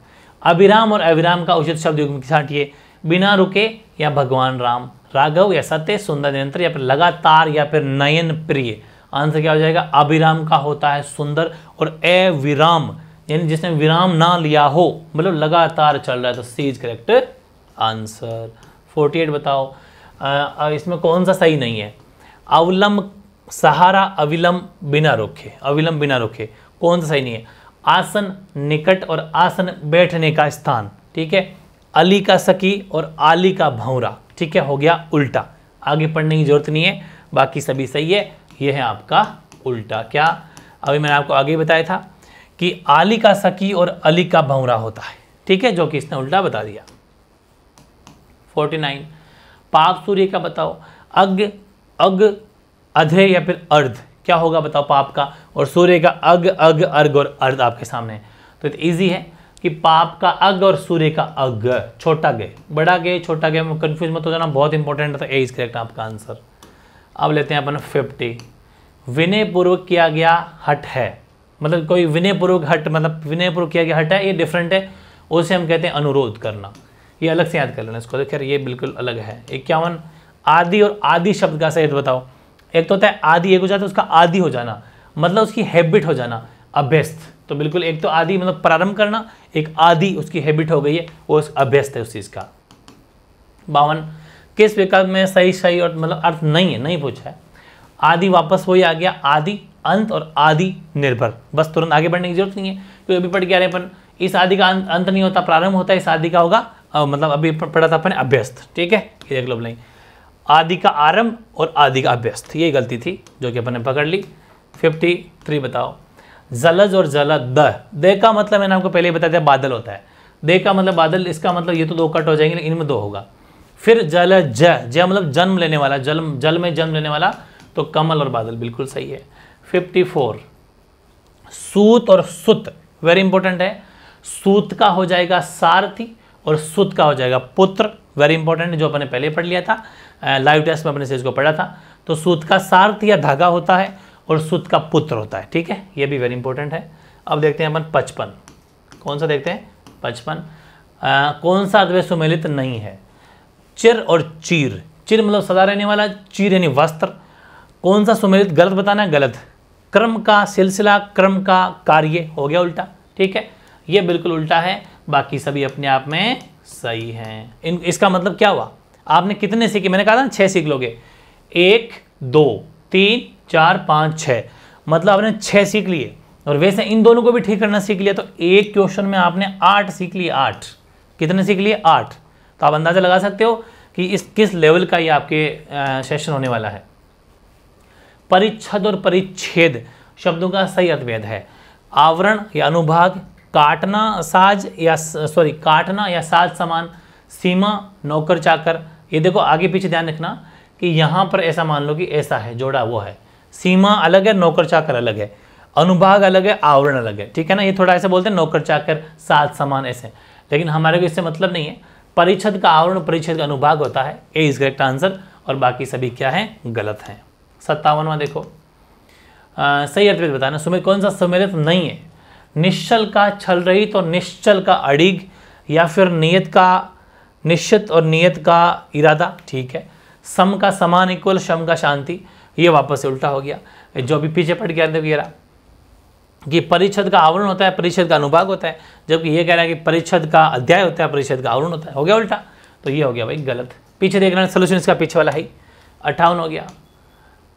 अभिराम और अविराम का उचित शब्द युग्म के साथ ये बिना रुके या भगवान राम राघव या सत्य सुंदर निरंतर या फिर लगातार या फिर नयन प्रिय आंसर क्या हो जाएगा अभिराम का होता है सुंदर और अविराम यानी जिसने विराम ना लिया हो मतलब लगातार चल रहा है तो C is correct answer forty eight बताओ आ, इसमें कौन सा सही नहीं है अवलंब सहारा अविलम्ब बिना रोके अविलंब बिना रोके कौन सा सही नहीं है आसन निकट और आसन बैठने का स्थान ठीक है अली का सकी और आली का भौरा ठीक है हो गया उल्टा आगे पढ़ने की जरूरत नहीं है बाकी सभी सही है यह है आपका उल्टा क्या अभी मैंने आपको आगे बताया था कि आली का सकी और अली का भौरा होता है ठीक है जो कि इसने उल्टा बता दिया फोर्टी नाइन पाप सूर्य का बताओ अग अग अधे या फिर अर्ध क्या होगा बताओ पाप का और सूर्य का अग अग अर्घ और अर्ध आपके सामने तो इजी है कि पाप का अग और सूर्य का अग छोटा गे बड़ा गे छोटा गे कंफ्यूज कन्फ्यूज मत हो जाना बहुत इंपॉर्टेंट था ए इज करेक्ट आपका आंसर अब लेते हैं अपन फिफ्टी विनय पूर्वक किया गया हट है मतलब कोई विनयपूर्वक हट मतलब विनय पूर्वक किया गया हट है ये डिफरेंट है उसे हम कहते हैं अनुरोध करना ये अलग से याद कर लेना इसको तो खैर ये बिल्कुल अलग है इक्यावन आदि और आदि शब्द का सहित बताओ एक तो होता है आदि एक हो जाता है उसका आदि हो जाना मतलब उसकी हैबिट हो जाना अभ्यस्त तो बिल्कुल एक तो आदि मतलब प्रारंभ करना एक आदि उसकी हैबिट हो गई है वो अभ्यस्त है उस चीज़ का बावन किस विकल्प में सही सही और मतलब अर्थ नहीं है नहीं पूछा है आदि वापस वही आ गया आदि अंत और आदि निर्भर बस तुरंत आगे बढ़ने की जरूरत नहीं है क्योंकि अभी पढ़ के आ रहे अपन इस आदि का अंत नहीं होता प्रारंभ होता है इस आदि का होगा मतलब अभी पढ़ा था अपने अभ्यस्त ठीक है ये देख लो ब्लैंक आदि का आरंभ और आदि का अभ्यस्त ये गलती थी जो कि अपन ने पकड़ ली फिफ्टी थ्री बताओ जलज और जलद द दे का मतलब मैंने आपको पहले ही बताया था बादल होता है दे का मतलब बादल इसका मतलब ये तो दो कट हो जाएंगे लेकिन इनमें दो होगा फिर जल ज ज मतलब जन्म लेने वाला जल जल में जन्म लेने वाला तो कमल और बादल बिल्कुल सही है फिफ्टी फोर सूत और सुत वेरी इंपॉर्टेंट है सूत का हो जाएगा सारथी और सुत का हो जाएगा पुत्र वेरी इंपॉर्टेंट जो अपने पहले पढ़ लिया था लाइव टेस्ट में अपने से को पढ़ा था तो सुत का सार्थ या धागा होता है और सुत का पुत्र होता है ठीक है ये भी वेरी इंपॉर्टेंट है अब देखते हैं अपन पचपन कौन सा देखते हैं पचपन कौन सा अद्वे सुमेलित नहीं है चिर और चीर चिर मतलब सदा रहने वाला चीर यानी वस्त्र कौन सा सुमेलित गलत बताना है गलत क्रम का सिलसिला क्रम का कार्य हो गया उल्टा ठीक है ये बिल्कुल उल्टा है बाकी सभी अपने आप में सही हैं इन इसका मतलब क्या हुआ आपने कितने सीखे मैंने कहा था ना छः सीख लोगे एक दो तीन चार पाँच छः मतलब आपने छः सीख लिए और वैसे इन दोनों को भी ठीक करना सीख लिया तो एक क्वेश्चन में आपने आठ सीख लिए आठ कितने सीख लिए आठ तो आप अंदाज़ा लगा सकते हो कि इस किस लेवल का ये आपके सेशन होने वाला है परिच्छद और परिच्छेद शब्दों का सही अर्थभेद है आवरण या अनुभाग काटना साज या सॉरी काटना या साज सामान सीमा नौकर चाकर ये देखो आगे पीछे ध्यान रखना कि यहाँ पर ऐसा मान लो कि ऐसा है जोड़ा वो है सीमा अलग है नौकर चाकर अलग है अनुभाग अलग है आवरण अलग है ठीक है ना ये थोड़ा ऐसे बोलते हैं नौकर चाकर साज समान ऐसे लेकिन हमारे को इससे मतलब नहीं है परिच्छद का आवरण परिच्छद का अनुभाग होता है ए इज करेक्ट आंसर और बाकी सभी क्या है गलत हैं सत्तावनवा देखो आ, सही अर्थ बताना सुमेल कौन सा सुमेलित नहीं है निश्चल का छल रहित तो और निश्चल का अड़िग या फिर नियत का निश्चित और नियत का इरादा ठीक है सम का समान इक्वल शम का शांति ये वापस से उल्टा हो गया जो अभी पीछे पड़ गया देखिए रहा कि परिच्छद का आवरण होता है परिच्छद का अनुभाग होता है जबकि ये कह रहा है कि परिच्छद का अध्याय होता है परिच्छद का आवरण होता है हो गया उल्टा तो ये हो गया भाई गलत पीछे देख रहे हैं सोल्यूशन इसका पीछे वाला है अट्ठावन हो गया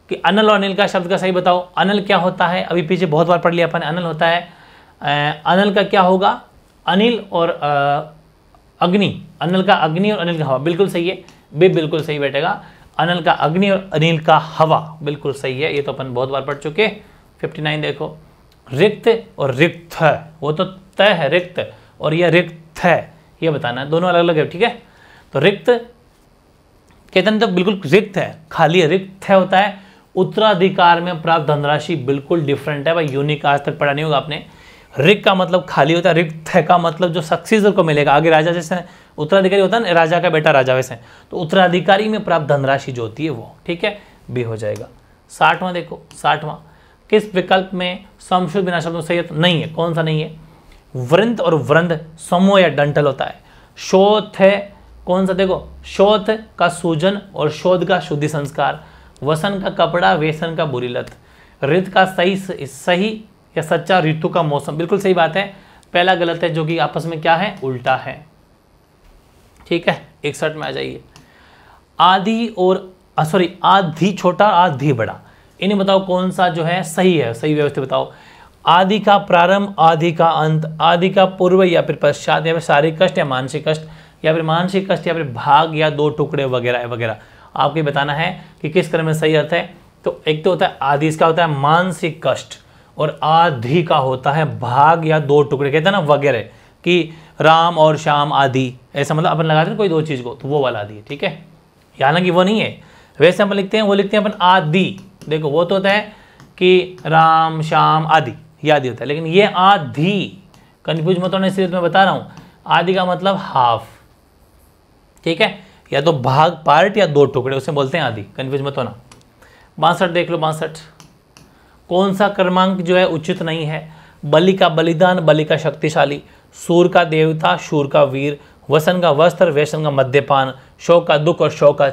कि अनल और अनिल का शब्द का सही बताओ अनल क्या होता है अभी पीछे बहुत बार पढ़ लिया अपन अनल होता है अनल का क्या होगा अनिल और अग्नि अनिल का अग्नि और अनिल का हवा बिल्कुल सही है बे बिल्कुल सही बैठेगा अनिल का अग्नि और अनिल का हवा बिल्कुल सही है ये तो अपन बहुत बार पढ़ चुके फिफ्टी नाइन देखो रिक्त और रिक्त वो तो तय है रिक्त और यह रिक्त है यह बताना है दोनों अलग अलग है ठीक है तो रिक्त कहते हैं तो बिल्कुल रिक्त है खाली है रिक्त है होता है उत्तराधिकार में प्राप्त धनराशि बिल्कुल डिफरेंट है भाई यूनिक आज तक पढ़ा नहीं होगा आपने रिक का मतलब खाली होता है रिक थे का मतलब जो सक्सेसर को मिलेगा आगे राजा जैसे उत्तराधिकारी होता है ना राजा का बेटा राजा वैसे तो उत्तराधिकारी में प्राप्त धनराशि जो होती है वो ठीक है भी हो जाएगा साठवां देखो साठवां किस विकल्प में समशु बिना शब्द संयत नहीं है कौन सा नहीं है वृंद और वृंद समूह या डंटल होता है शोध है कौन सा देखो शोध का सूजन और शोध का शुद्धि संस्कार वसन का कपड़ा व्यसन का बुरी लत रित का सही सही या सच्चा ऋतु का मौसम बिल्कुल सही बात है पहला गलत है जो कि आपस में क्या है उल्टा है ठीक है इकसठ में आ जाइए आधी और सॉरी आधी छोटा आधी बड़ा इन्हें बताओ कौन सा जो है सही है सही व्यवस्थित बताओ आदि का प्रारंभ आदि का अंत आदि का पूर्व या फिर पश्चात या फिर शारीरिक कष्ट या मानसिक कष्ट या फिर मानसिक कष्ट या फिर भाग या दो टुकड़े वगैरह वगैरह आपको बताना है कि किस क्रम में सही अर्थ है तो एक तो होता है आदि इसका होता है मानसिक कष्ट और आधी का होता है भाग या दो टुकड़े कहते हैं ना वगैरह कि राम और श्याम आदि ऐसा मतलब अपन लगाते हैं कोई दो चीज़ को तो वो वाला आदि ठीक है हालांकि वो नहीं है वैसे हम लिखते हैं वो लिखते हैं अपन आदि देखो वो तो होता है कि राम श्याम आदि ये आदि होता है लेकिन ये आदि कन्फ्यूज मत होना सिर्फ तो मैं बता रहा हूं आदि का मतलब हाफ ठीक है या तो भाग पार्ट या दो टुकड़े उसे बोलते हैं आदि कन्फ्यूज मत होना बासठ देख लो बासठ कौन सा क्रमांक जो है उचित नहीं है बलि का बलिदान बलि का शक्तिशाली सूर का देवता शूर का वीर वसन का वस्त्र व्यसन का मद्यपान शोक का दुख और शोक का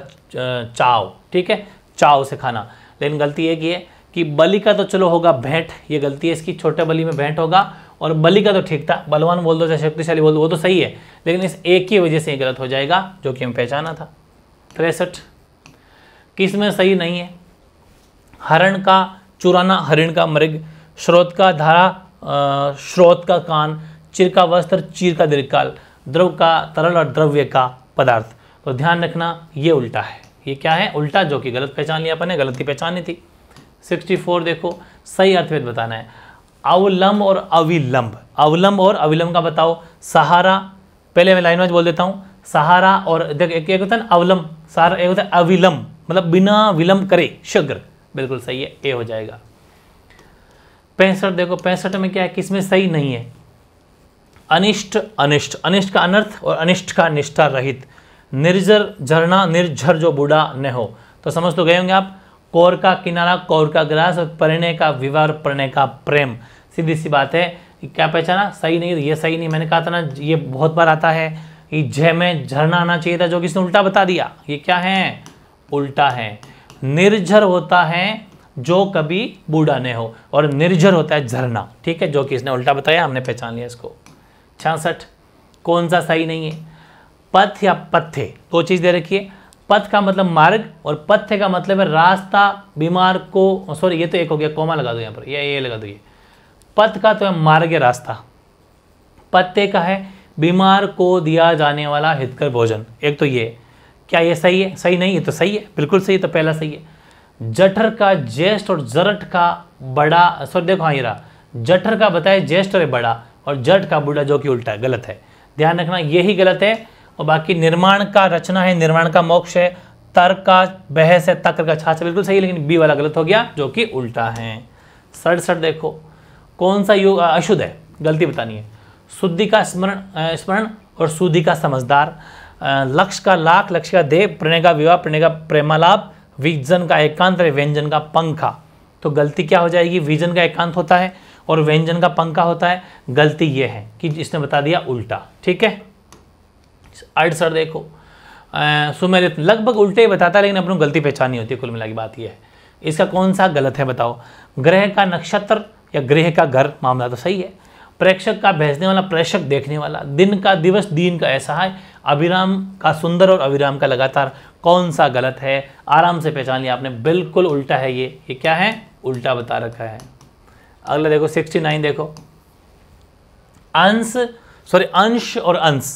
चाव ठीक है चाव से खाना लेकिन गलती ये की है कि बलि का तो चलो होगा भेंट ये गलती है इसकी छोटे बलि में भेंट होगा और बलि का तो ठीक था बलवान बोल दो चाहे शक्तिशाली बोल दो वो तो सही है लेकिन इस एक की वजह से ये गलत हो जाएगा जो कि हमें पहचाना था तिरसठ किस में सही नहीं है हरण का चुराना हरिण का मृग स्रोत का धारा स्रोत का कान चिर का वस्त्र चीर का दीर्घकाल द्रव का तरल और द्रव्य का पदार्थ तो ध्यान रखना ये उल्टा है ये क्या है उल्टा जो कि गलत पहचान लिया अपने गलत की पहचान नहीं थी सिक्सटी फोर देखो सही अर्थवेद बताना है अवलंब और अविलंब अवलंब और अविलंब का बताओ सहारा पहले मैं लाइन वाइज बोल देता हूँ सहारा और देख एक होता है ना अवलंब सहारा एक होता है अविलंब मतलब बिना विलंब करे शीघ्र बिल्कुल सही है ए हो जाएगा पैंसठ देखो पैंसठ में क्या है किसमें सही नहीं है अनिष्ट अनिष्ट अनिष्ट का अनर्थ और अनिष्ट का निष्ठा रहित निर्जर झरना निर्झर जो बूढ़ा न हो तो समझ तो गए होंगे आप कौर का किनारा कौर का ग्रास और परिणय का विवाह परिणय का प्रेम सीधी सी बात है क्या पहचाना सही नहीं ये सही नहीं मैंने कहा था ना ये बहुत बार आता है कि जय में झरना आना चाहिए था जो किसने उल्टा बता दिया ये क्या है उल्टा है निर्जर होता है जो कभी बूढ़ा नहीं हो और निर्जर होता है झरना ठीक है जो कि इसने उल्टा बताया हमने पहचान लिया इसको छियासठ कौन सा सही नहीं है पथ या पथ्य दो तो चीज़ दे रखिए पथ का मतलब मार्ग और पथ्य का मतलब है रास्ता बीमार को सॉरी ये तो एक हो गया कोमा लगा दो यहां पर या ये लगा दो ये पथ का तो है मार्ग या रास्ता पत्ते का है बीमार को दिया जाने वाला हितकर भोजन एक तो ये क्या ये सही है सही नहीं है तो सही है बिल्कुल सही है तो पहला सही है जठर का ज्येष्ठ और जरठ का बड़ा सॉरी देखो हाँ रहा जठर का बताए ज्येष्ठ और बड़ा और जट का बूढ़ा जो कि उल्टा है गलत है ध्यान रखना ये ही गलत है और बाकी निर्माण का रचना है निर्माण का मोक्ष है तर्क का बहस है तर्क का छाछ बिल्कुल सही लेकिन बी वाला गलत हो गया जो कि उल्टा है सड़सठ देखो कौन सा युग अशुद्ध है गलती बतानी है शुद्धि का स्मरण स्मरण और शुद्धि का समझदार लक्ष्य का लाख लक्ष्य का देव प्रणय का विवाह प्रणय का प्रेमालाप विजन का एकांत और व्यंजन का पंखा तो गलती क्या हो जाएगी विजन का एकांत होता है और व्यंजन का पंखा होता है गलती यह है कि इसने बता दिया उल्टा ठीक है सर देखो सुमेलित लगभग उल्टे ही बताता है लेकिन अपनी गलती पहचानी होती है कुल मिला की बात यह है इसका कौन सा गलत है बताओ ग्रह का नक्षत्र या ग्रह का घर मामला तो सही है प्रेक्षक का भेजने वाला प्रेक्षक देखने वाला दिन का दिवस दिन का ऐसा है अभिराम का सुंदर और अभिराम का लगातार कौन सा गलत है आराम से पहचान लिया आपने बिल्कुल उल्टा है ये ये क्या है उल्टा बता रखा है अगला देखो सिक्सटी नाइन देखो अंश सॉरी अंश और अंश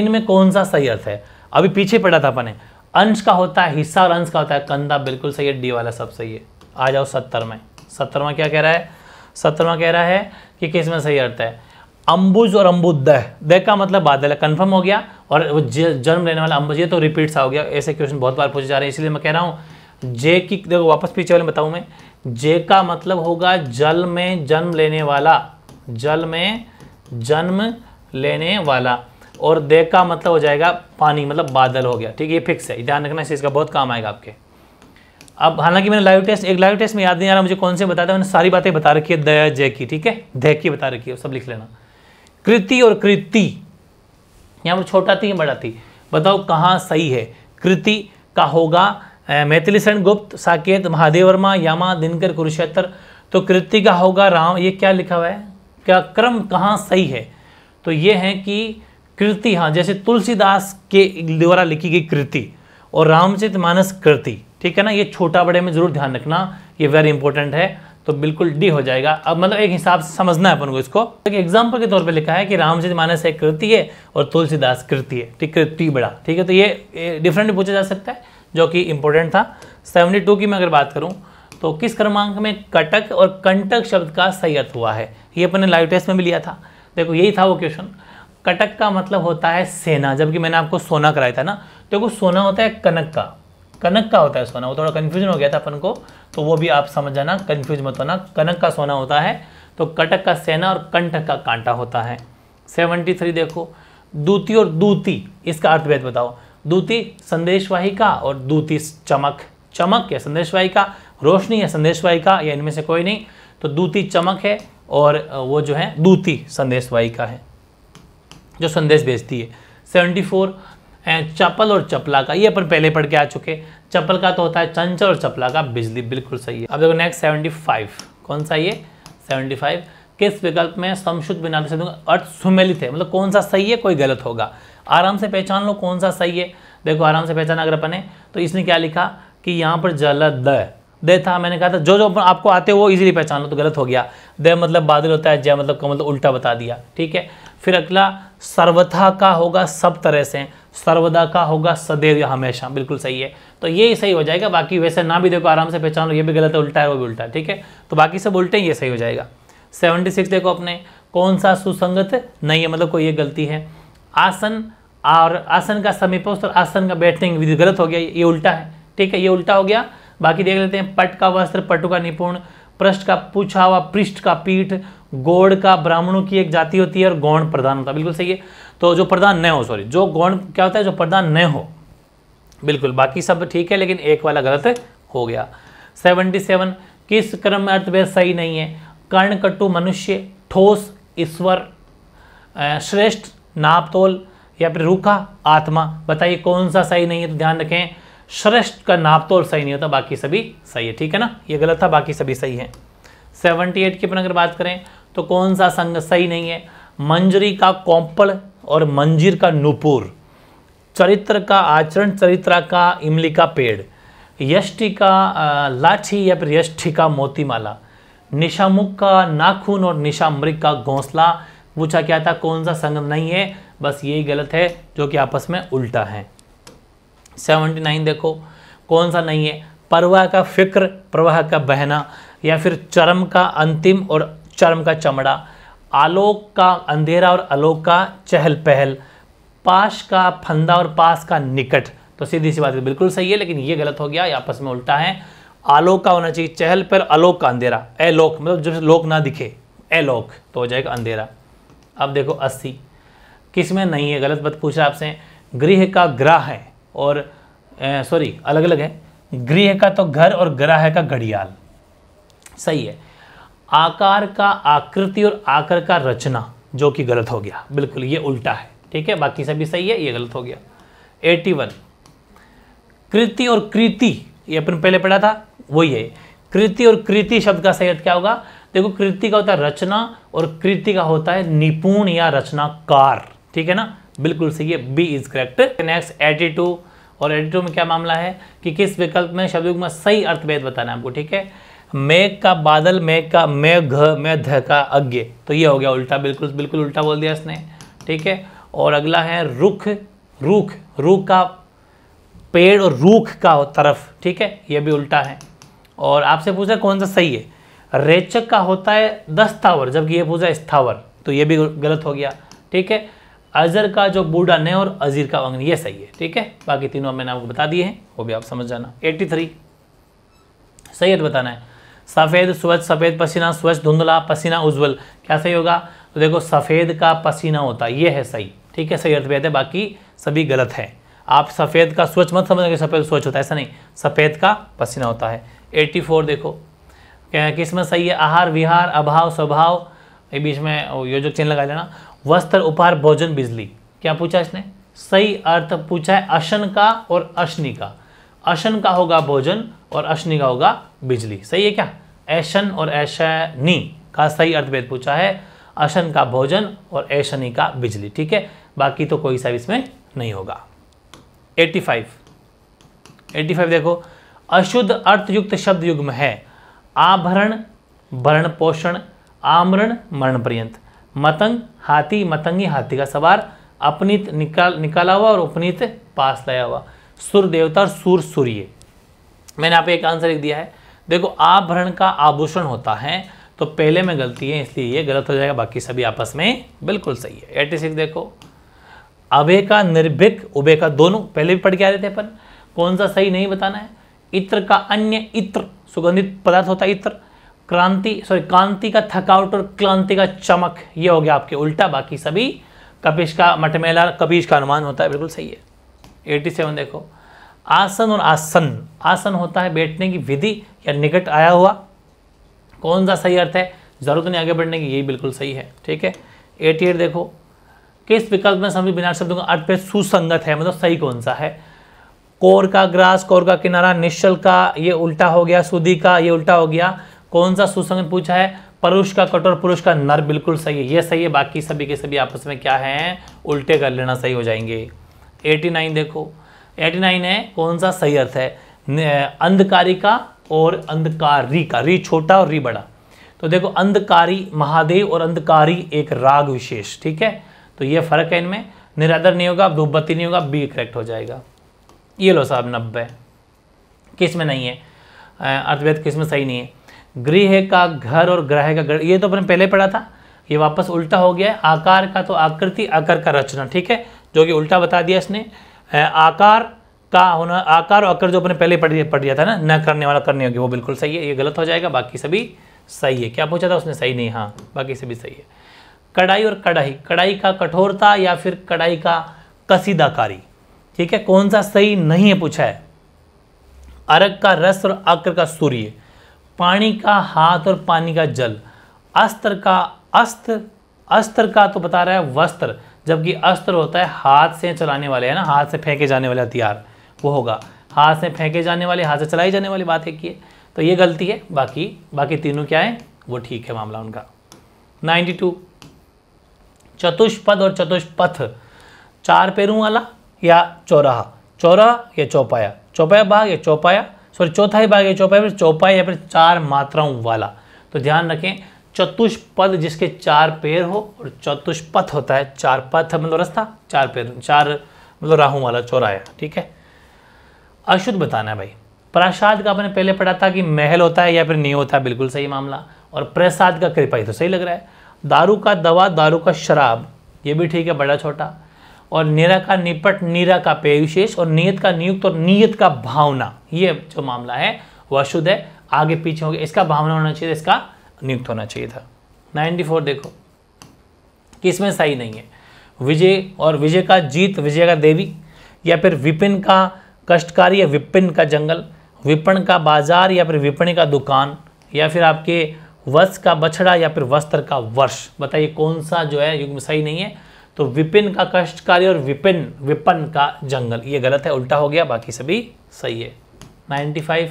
इनमें कौन सा सही अर्थ है अभी पीछे पड़ा था अपने अंश का होता है हिस्सा और अंश का होता है कंधा बिल्कुल सही है डी वाला सब सही है आ जाओ सत्तर में सत्तरवा क्या कह रहा है सत्तरवा कह रहा है कि किस में सही अर्थ है अंबुज और अंबुदह दह का मतलब बादल है कन्फर्म हो गया और वो जन्म लेने वाला अंबुज ये तो रिपीट सा हो गया ऐसे क्वेश्चन बहुत बार पूछे जा रहे हैं इसलिए मैं कह रहा हूँ जे की देखो वापस पीछे वाले बताऊँ मैं जे का मतलब होगा जल में जन्म लेने वाला जल में जन्म लेने वाला और दे का मतलब हो जाएगा पानी मतलब बादल हो गया ठीक है ये फिक्स है ध्यान रखना इस चीज़ का बहुत काम आएगा आपके अब हालांकि मैंने लाइव टेस्ट एक लाइव टेस्ट में याद नहीं आ रहा मुझे कौन से बताया था मैंने सारी बातें बता रखी है दया जय की ठीक है दह की बता रखी है सब लिख लेना कृति और कृति यहां पर छोटा थी या बड़ा थी बताओ कहाँ सही है कृति का होगा मैथिली गुप्त साकेत महादेव वर्मा यामा दिनकर कुरुक्षेत्र तो कृति का होगा राम ये क्या लिखा हुआ है क्या क्रम कहाँ सही है तो ये है कि कृति हाँ जैसे तुलसीदास के द्वारा लिखी गई कृति और रामचित मानस कृति ठीक है ना ये छोटा बड़े में ज़रूर ध्यान रखना ये वेरी इंपॉर्टेंट है तो बिल्कुल डी हो जाएगा अब मतलब एक हिसाब से समझना है अपन को इसको तो एग्जाम्पल के तौर पे लिखा है कि रामचरित मानस एक कृति है और तुलसीदास कृति है ठीक कृति बड़ा ठीक है तो ये डिफरेंट पूछा जा सकता है जो कि इंपॉर्टेंट था सेवनटी टू की मैं अगर बात करूँ तो किस क्रमांक में कटक और कंटक शब्द का सही अर्थ हुआ है ये अपने लाइव टेस्ट में भी लिया था देखो यही था वो क्वेश्चन कटक का मतलब होता है सेना जबकि मैंने आपको सोना कराया था ना देखो सोना होता है कनक का कनक का होता है सोना वो थोड़ा कन्फ्यूजन हो गया था अपन को तो वो भी आप समझ जाना कन्फ्यूज मत होना कनक का सोना होता है तो कटक का सेना और कंठक का कांटा होता है सेवनटी थ्री देखो दूती और दूती इसका अर्थभेद बताओ दूती संदेशवाहिका और दूती चमक चमक या संदेशवाहिका रोशनी या संदेशवाहिका या इनमें से कोई नहीं तो दूती चमक है और वो जो है दूती संदेशवाहिका है जो संदेश भेजती है सेवेंटी फोर चप्पल चपल और चपला का ये अपन पहले पढ़ के आ चुके चपल का तो होता है चंचल और चपला का बिजली बिल्कुल सही है अब देखो नेक्स्ट सेवेंटी फाइव कौन सा ये सेवेंटी फाइव किस विकल्प में समशुद्ध बिना तो से अर्थ सुमेलित है मतलब कौन सा सही है कोई गलत होगा आराम से पहचान लो कौन सा सही है देखो आराम से पहचान अगर अपने तो इसने क्या लिखा कि यहाँ पर जल द दे था मैंने कहा था जो जो आपको आते हो वो इजीली पहचान लो तो गलत हो गया दे मतलब बादल होता है जय मतलब का मतलब उल्टा बता दिया ठीक है फिर अगला सर्वथा का होगा सब तरह से सर्वदा का होगा सदैव या हमेशा बिल्कुल सही है तो ये सही हो जाएगा बाकी वैसे ना भी देखो आराम से पहचान लो ये भी गलत है उल्टा है वो भी उल्टा है ठीक है तो बाकी सब उल्टे ये सही हो जाएगा सेवेंटी सिक्स देखो अपने कौन सा सुसंगत नहीं है मतलब कोई ये गलती है आसन और आसन का समीपस्थ और आसन का बैठने की विधि गलत हो गया ये उल्टा है ठीक है ये उल्टा हो गया बाकी देख लेते हैं पट का वस्त्र पटु का निपुण पृष्ठ का पूछा हुआ पृष्ठ का पीठ गोड़ का ब्राह्मणों की एक जाति होती है और गौण प्रधान होता है बिल्कुल सही है तो जो प्रधान न हो सॉरी जो गौण क्या होता है जो प्रधान न हो बिल्कुल बाकी सब ठीक है लेकिन एक वाला गलत हो गया सेवनटी सेवन किस क्रम अर्थ अर्थव्य सही नहीं है कर्णकटु मनुष्य ठोस ईश्वर श्रेष्ठ नापतोल या फिर रूखा आत्मा बताइए कौन सा सही नहीं है तो ध्यान रखें श्रेष्ठ का नापतोल सही नहीं होता बाकी सभी सही है ठीक है ना ये गलत था बाकी सभी सही है सेवनटी एट की अपन अगर बात करें तो कौन सा संग सही नहीं है मंजरी का कौपड़ और मंजीर का नूपुर चरित्र का आचरण चरित्रा का इमली का पेड़ यष्टि का लाठी या फिर यष्टि का मोतीमाला निशामुख का नाखून और निशामृग का घोंसला पूछा क्या था कौन सा संगम नहीं है बस यही गलत है जो कि आपस में उल्टा है सेवनटी नाइन देखो कौन सा नहीं है परवाह का फिक्र प्रवाह का बहना या फिर चरम का अंतिम और चरम का चमड़ा आलोक का अंधेरा और आलोक का चहल पहल पास का फंदा और पास का निकट तो सीधी सी बात है बिल्कुल सही है लेकिन ये गलत हो गया आपस में उल्टा है आलोक का होना चाहिए चहल पर आलोक का अंधेरा एलोक मतलब जब लोक ना दिखे एलोक तो हो जाएगा अंधेरा अब देखो अस्सी किस में नहीं है गलत बात पूछ रहा आपसे गृह का ग्रह है और सॉरी अलग अलग है गृह का तो घर और ग्रह का घड़ियाल सही है आकार का आकृति और आकार का रचना जो कि गलत हो गया बिल्कुल ये उल्टा है ठीक है बाकी सभी सही है ये गलत हो गया एटी वन कृति और कृति ये अपन पहले पढ़ा था वही है कृति और कृति शब्द का सही अर्थ क्या होगा देखो कृति का होता है रचना और कृति का होता है निपुण या रचनाकार ठीक है ना बिल्कुल सही है B is correct next eighty two और एटी टू में क्या मामला है कि किस विकल्प में शब्द में सही अर्थभेद बताना है आपको ठीक है मेघ का बादल मेघ का मेघ मेघ का अज्ञ तो ये हो गया उल्टा बिल्कुल बिल्कुल उल्टा बोल दिया इसने ठीक है और अगला है रुख रूख रूख का पेड़ और रूख का तरफ ठीक है ये भी उल्टा है और आपसे पूछा कौन सा सही है रेचक का होता है दस्तावर जबकि ये पूछा स्थावर तो ये भी गलत हो गया ठीक है अजर का जो बूढ़ा ने और अजीर का अंग ये सही है ठीक है बाकी तीनों मैंने आपको बता दिए हैं वो भी आप समझ जाना 83 सही है तो बताना है सफ़ेद स्वच्छ सफ़ेद पसीना स्वच्छ धुंधला पसीना उज्जवल क्या सही होगा तो देखो सफ़ेद का पसीना होता है ये है सही ठीक है सही अर्थ भेद है बाकी सभी गलत है आप सफ़ेद का स्वच्छ मत समझना कि सफ़ेद स्वच्छ होता है ऐसा नहीं सफ़ेद का पसीना होता है एट्टी फोर देखो किसमें सही है आहार विहार अभाव स्वभाव ये बीच में योजक चिन्ह लगा लेना वस्त्र उपहार भोजन बिजली क्या पूछा इसने सही अर्थ पूछा है अशन का और अश्नि का अशन का होगा भोजन और अश्नि का होगा बिजली सही है क्या ऐशन और ऐशनी का सही अर्थभेद पूछा है अशन का भोजन और ऐशनी का बिजली ठीक है बाकी तो कोई सा इसमें नहीं होगा 85 85 देखो अशुद्ध अर्थयुक्त शब्द युग्म है आभरण भरण पोषण आमरण मरण पर्यंत मतंग हाथी मतंगी हाथी का सवार अपनीत निकाल निकाला हुआ और उपनीत पास लाया हुआ सूर्य देवता और सूर सूर्य मैंने आप एक आंसर लिख दिया है देखो आभरण का आभूषण होता है तो पहले में गलती है इसलिए ये गलत हो जाएगा बाकी सभी आपस में बिल्कुल सही है एटी सिक्स देखो अभे का निर्भिक उबे का दोनों पहले भी पढ़ के आ रहे थे अपन कौन सा सही नहीं बताना है इत्र का अन्य इत्र सुगंधित पदार्थ होता है इत्र क्रांति सॉरी क्रांति का थकावट और क्रांति का चमक ये हो गया आपके उल्टा बाकी सभी कपिश का मटमेला कपिश का अनुमान होता है बिल्कुल सही है एटी सेवन देखो आसन और आसन आसन होता है बैठने की विधि या निकट आया हुआ कौन सा सही अर्थ है जरूरत नहीं आगे बढ़ने की यही बिल्कुल सही है ठीक है एट देखो किस विकल्प में समझ बिना शब्दों का अर्थ पे सुसंगत है मतलब सही कौन सा है कोर का ग्रास कोर का किनारा निश्चल का ये उल्टा हो गया सुदी का ये उल्टा हो गया कौन सा सुसंगत पूछा है पुरुष का कठोर पुरुष का नर बिल्कुल सही है ये सही है बाकी सभी के सभी आपस में क्या है उल्टे कर लेना सही हो जाएंगे एटी नाइन देखो एटी नाइन है कौन सा सही अर्थ है अंधकारिका और अंधकारी का री छोटा और री बड़ा तो देखो अंधकारी महादेव और अंधकारी एक राग विशेष ठीक है तो ये फर्क है इनमें निराधर नहीं होगा धूपबत्ती नहीं होगा बी करेक्ट हो जाएगा ये लो साहब नब्बे किस में नहीं है अर्थवेद किस में सही नहीं है गृह का घर और ग्रह का घर ये तो अपने पहले पढ़ा था ये वापस उल्टा हो गया आकार का तो आकृति आकार का रचना ठीक है जो कि उल्टा बता दिया इसने आकार का होना आकार और अकर जो अपने पहले पढ़ पढ़ दिया था ना न करने वाला करने होगी वो बिल्कुल सही है ये गलत हो जाएगा बाकी सभी सही है क्या पूछा था उसने सही नहीं हाँ बाकी सभी सही है कढ़ाई और कढ़ाई कढ़ाई का कठोरता या फिर कढ़ाई का कसीदाकारी ठीक है कौन सा सही नहीं है पूछा है अरग का रस और अक्र का सूर्य पानी का हाथ और पानी का जल अस्त्र का अस्त्र अस्त्र का तो बता रहा है वस्त्र जबकि अस्त्र होता है हाथ से चलाने वाले है ना हाथ से फेंके जाने वाले हथियार वो होगा हाथ से फेंके जाने वाले हाथ से चलाई जाने वाली बात है कि तो ये गलती है बाकी बाकी तीनों क्या है वो ठीक है मामला उनका 92 चतुष्पद और चतुष्पथ चार पैरों वाला या चौराहा चौराहा या चौपाया चौपाया भाग या चौपाया सॉरी चौथाई भाग या चौपाया फिर चौपाया या फिर चार मात्राओं वाला तो ध्यान रखें चतुष्पद जिसके चार पैर हो और चतुष्पथ होता है चार पथ मतलब रास्ता चार पैर चार मतलब राहू वाला चौराया ठीक है अशुद्ध बताना है भाई प्रसाद का आपने पहले पढ़ा था कि महल होता है या फिर नहीं होता है बिल्कुल सही मामला और प्रसाद का कृपा ही तो सही लग रहा है दारू का दवा दारू का शराब ये भी ठीक है बड़ा छोटा और निरा का निपट नीरा का पेय विशेष और नियत का नियुक्त और नियत का भावना ये जो मामला है वह अशुद्ध है आगे पीछे हो गया इसका भावना होना चाहिए इसका नियुक्त होना चाहिए था 94 देखो कि इसमें सही नहीं है विजय और विजय का जीत विजय का देवी या फिर विपिन का कष्टकारी या विपिन का जंगल विपण का बाजार या फिर विपणी का दुकान या फिर आपके वस्त्र का बछड़ा या फिर वस्त्र का वर्ष बताइए कौन सा जो है युग में सही नहीं है तो विपिन का कष्टकारी और विपिन विपन का जंगल ये गलत है उल्टा हो गया बाकी सभी सही है 95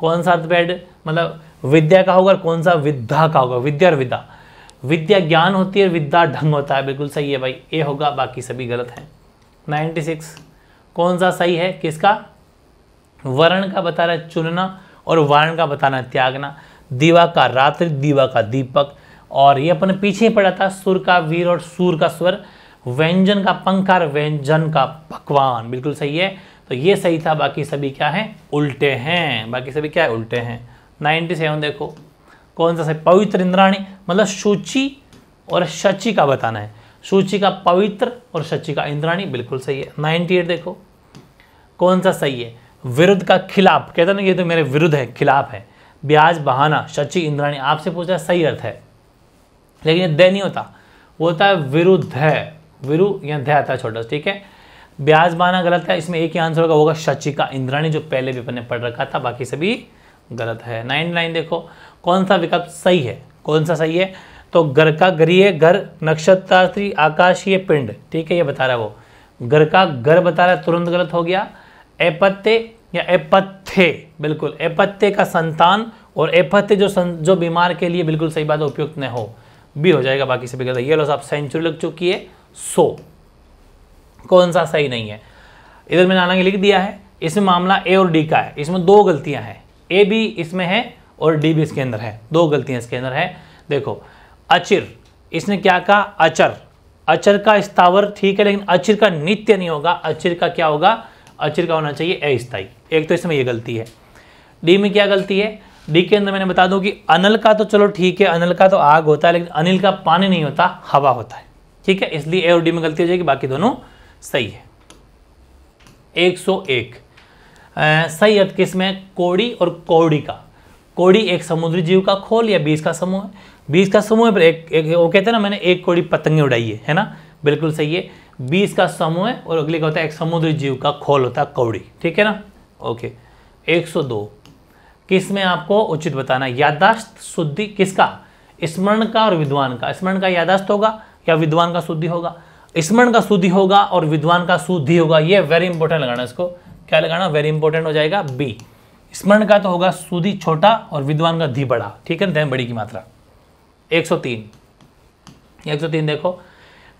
कौन सा अर्थपेड मतलब विद्या का होगा कौन सा विद्या का होगा विद्या और विद्या विद्या ज्ञान होती है विद्या ढंग होता है बिल्कुल सही है भाई ए होगा बाकी सभी गलत है नाइनटी सिक्स कौन सा सही है किसका वर्ण का बता रहा है चुनना और वर्ण का बताना त्यागना दीवा का रात्रि दीवा का दीपक और ये अपने पीछे ही पड़ा था सुर का वीर और सूर का स्वर व्यंजन का पंख और व्यंजन का पकवान बिल्कुल सही है तो ये सही था बाकी सभी क्या है उल्टे हैं बाकी सभी क्या है उल्टे हैं नाइन्टी सेवन देखो कौन सा सही पवित्र इंद्राणी मतलब शुचि और शची का बताना है सूची का पवित्र और शची का इंद्राणी बिल्कुल सही है नाइनटी एट देखो कौन सा सही है विरुद्ध का खिलाफ कहते ना ये तो मेरे विरुद्ध है खिलाफ है ब्याज बहाना शची इंद्राणी आपसे पूछा सही अर्थ है लेकिन यह नहीं होता वो होता है विरुद्ध है विरु या ध्य आता है छोटा ठीक है ब्याज बहाना गलत है इसमें एक ही आंसर होगा होगा शची का इंद्राणी जो पहले भी अपने पढ़ रखा था बाकी सभी गलत है नाइन नाइन देखो कौन सा विकल्प सही है कौन सा सही है तो घर का गृह घर नक्षत्र आकाशीय पिंड ठीक है ये बता रहा है वो घर का घर बता रहा है तुरंत गलत हो गया एपत्य या एपथ्ये बिल्कुल एपत्य का संतान और एपथ्य जो सं, जो बीमार के लिए बिल्कुल सही बात उपयुक्त न हो भी हो जाएगा बाकी सभी गलत ये लो साहब सेंचुरी लग चुकी है सो कौन सा सही नहीं है इधर मैंने आना लिख दिया है इसमें मामला ए और डी का है इसमें दो गलतियां हैं ए भी इसमें है और डी भी इसके अंदर है दो गलतियाँ इसके अंदर है देखो अचिर इसने क्या कहा अचर अचर का स्थावर ठीक है लेकिन अचिर का नित्य नहीं होगा अचिर का क्या होगा अचिर का होना चाहिए अस्थाई एक तो इसमें यह गलती है डी में क्या गलती है डी के अंदर मैंने बता दूं कि अनल का तो चलो ठीक है अनल का तो आग होता है लेकिन अनिल का पानी नहीं होता हवा होता है ठीक है इसलिए ए और डी में गलती हो जाएगी बाकी दोनों सही है 101 सही अर्थ किसमें कोड़ी और कौड़ी का कोड़ी एक समुद्री जीव का खोल या बीज का समूह है बीज का समूह है पर एक, एक वो कहते हैं ना मैंने एक कोड़ी पतंगे उड़ाई है है ना बिल्कुल सही है बीज का समूह है और अगले का होता है एक समुद्री जीव का खोल होता है कौड़ी ठीक है ना ओके 102 किस में आपको उचित बताना यादाश्त शुद्धि किसका स्मरण का और विद्वान का स्मरण का यादाश्त होगा या विद्वान का शुद्धि होगा स्मरण का शुद्धि होगा और विद्वान का शुद्धि होगा ये वेरी इंपॉर्टेंट लगाना इसको क्या लगाना वेरी इंपॉर्टेंट हो जाएगा बी स्मरण का तो होगा सुधी छोटा और विद्वान का धी बड़ा ठीक है बड़ी की मात्रा 103 103 देखो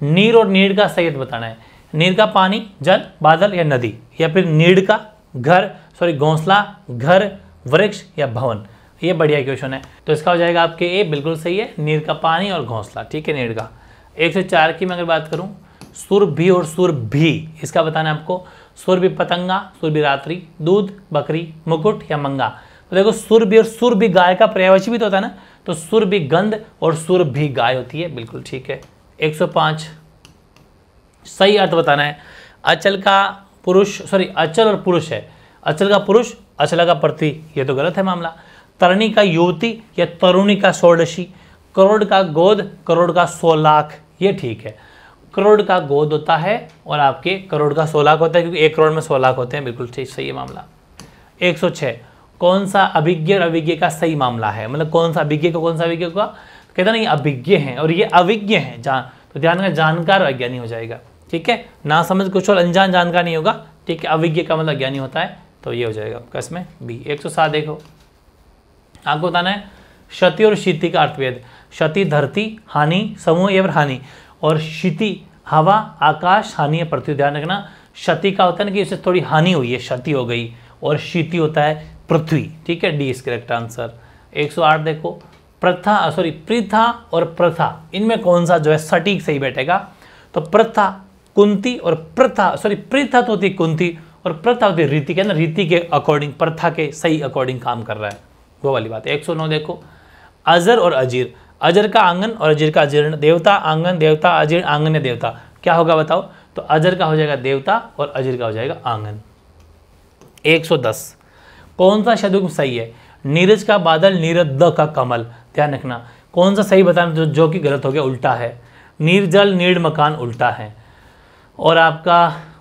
नीर और नीड का सहित बताना है नीर का पानी जल बादल या नदी या फिर नीड का घर सॉरी घोंसला घर वृक्ष या भवन ये बढ़िया क्वेश्चन है तो इसका हो जाएगा आपके ए बिल्कुल सही है नीर का पानी और घोंसला ठीक है नीड़ का एक सौ चार की मैं अगर बात करूं सुर भी और सुर भी इसका बताना है आपको सूर्य पतंगा सूर्य रात्रि दूध बकरी मुकुट या मंगा तो देखो सूर्य और सूर्य गाय का पर्यावची भी तो होता है ना तो सूर्य गंध और सुर भी गाय होती है बिल्कुल ठीक है 105 सही अर्थ बताना है अचल का पुरुष सॉरी अचल और पुरुष है अचल का पुरुष अचला का प्रति ये तो गलत है मामला तरणी का युवती या तरुणी का सोडशी करोड़ का गोद करोड़ का सौ लाख ये ठीक है करोड़ का गोद होता है और आपके करोड़ का सोलह लाख होता है क्योंकि एक करोड़ में सोलह लाख होते हैं बिल्कुल सही सही मामला एक सौ छः कौन सा अभिज्ञ और अभिज्ञ का सही मामला है मतलब कौन सा अभिज्ञ का कौन सा अभिज्ञ का कहते नहीं अभिज्ञ है और ये अभिज्ञ है जान तो ध्यान का जानकार अज्ञानी हो जाएगा ठीक है ना समझ कुछ और अनजान जानकार नहीं होगा ठीक है अभिज्ञ का मतलब अज्ञानी होता है तो ये हो जाएगा आपका इसमें बी एक सौ सात देखो आपको बताना है क्षति और क्षिति का अर्थवेद क्षति धरती हानि समूह एवं हानि और क्षति हवा आकाश हानि है पृथ्वी ध्यान रखना क्षति का होता है ना कि इससे थोड़ी हानि हुई है क्षति हो गई और क्षति होता है पृथ्वी ठीक है डी इज करेक्ट आंसर 108 देखो प्रथा सॉरी प्रथा और प्रथा इनमें कौन सा जो है सटीक सही बैठेगा तो प्रथा कुंती और प्रथा सॉरी प्रथा तो होती कुंती और प्रथा होती रीति के ना रीति के अकॉर्डिंग प्रथा के सही अकॉर्डिंग काम कर रहा है वो वाली बात है एक देखो अजर और अजीर अजर का आंगन और अजीर का अजीर्ण देवता आंगन देवता अजीर्ण आंगन देवता क्या होगा बताओ तो अजर का हो जाएगा देवता और अजीर का हो जाएगा आंगन 110 कौन सा शब्द सही है नीरज का बादल नीरज द का कमल ध्यान रखना कौन सा सही बताना जो, जो कि गलत हो गया उल्टा है नीरजल नीड मकान उल्टा है और आपका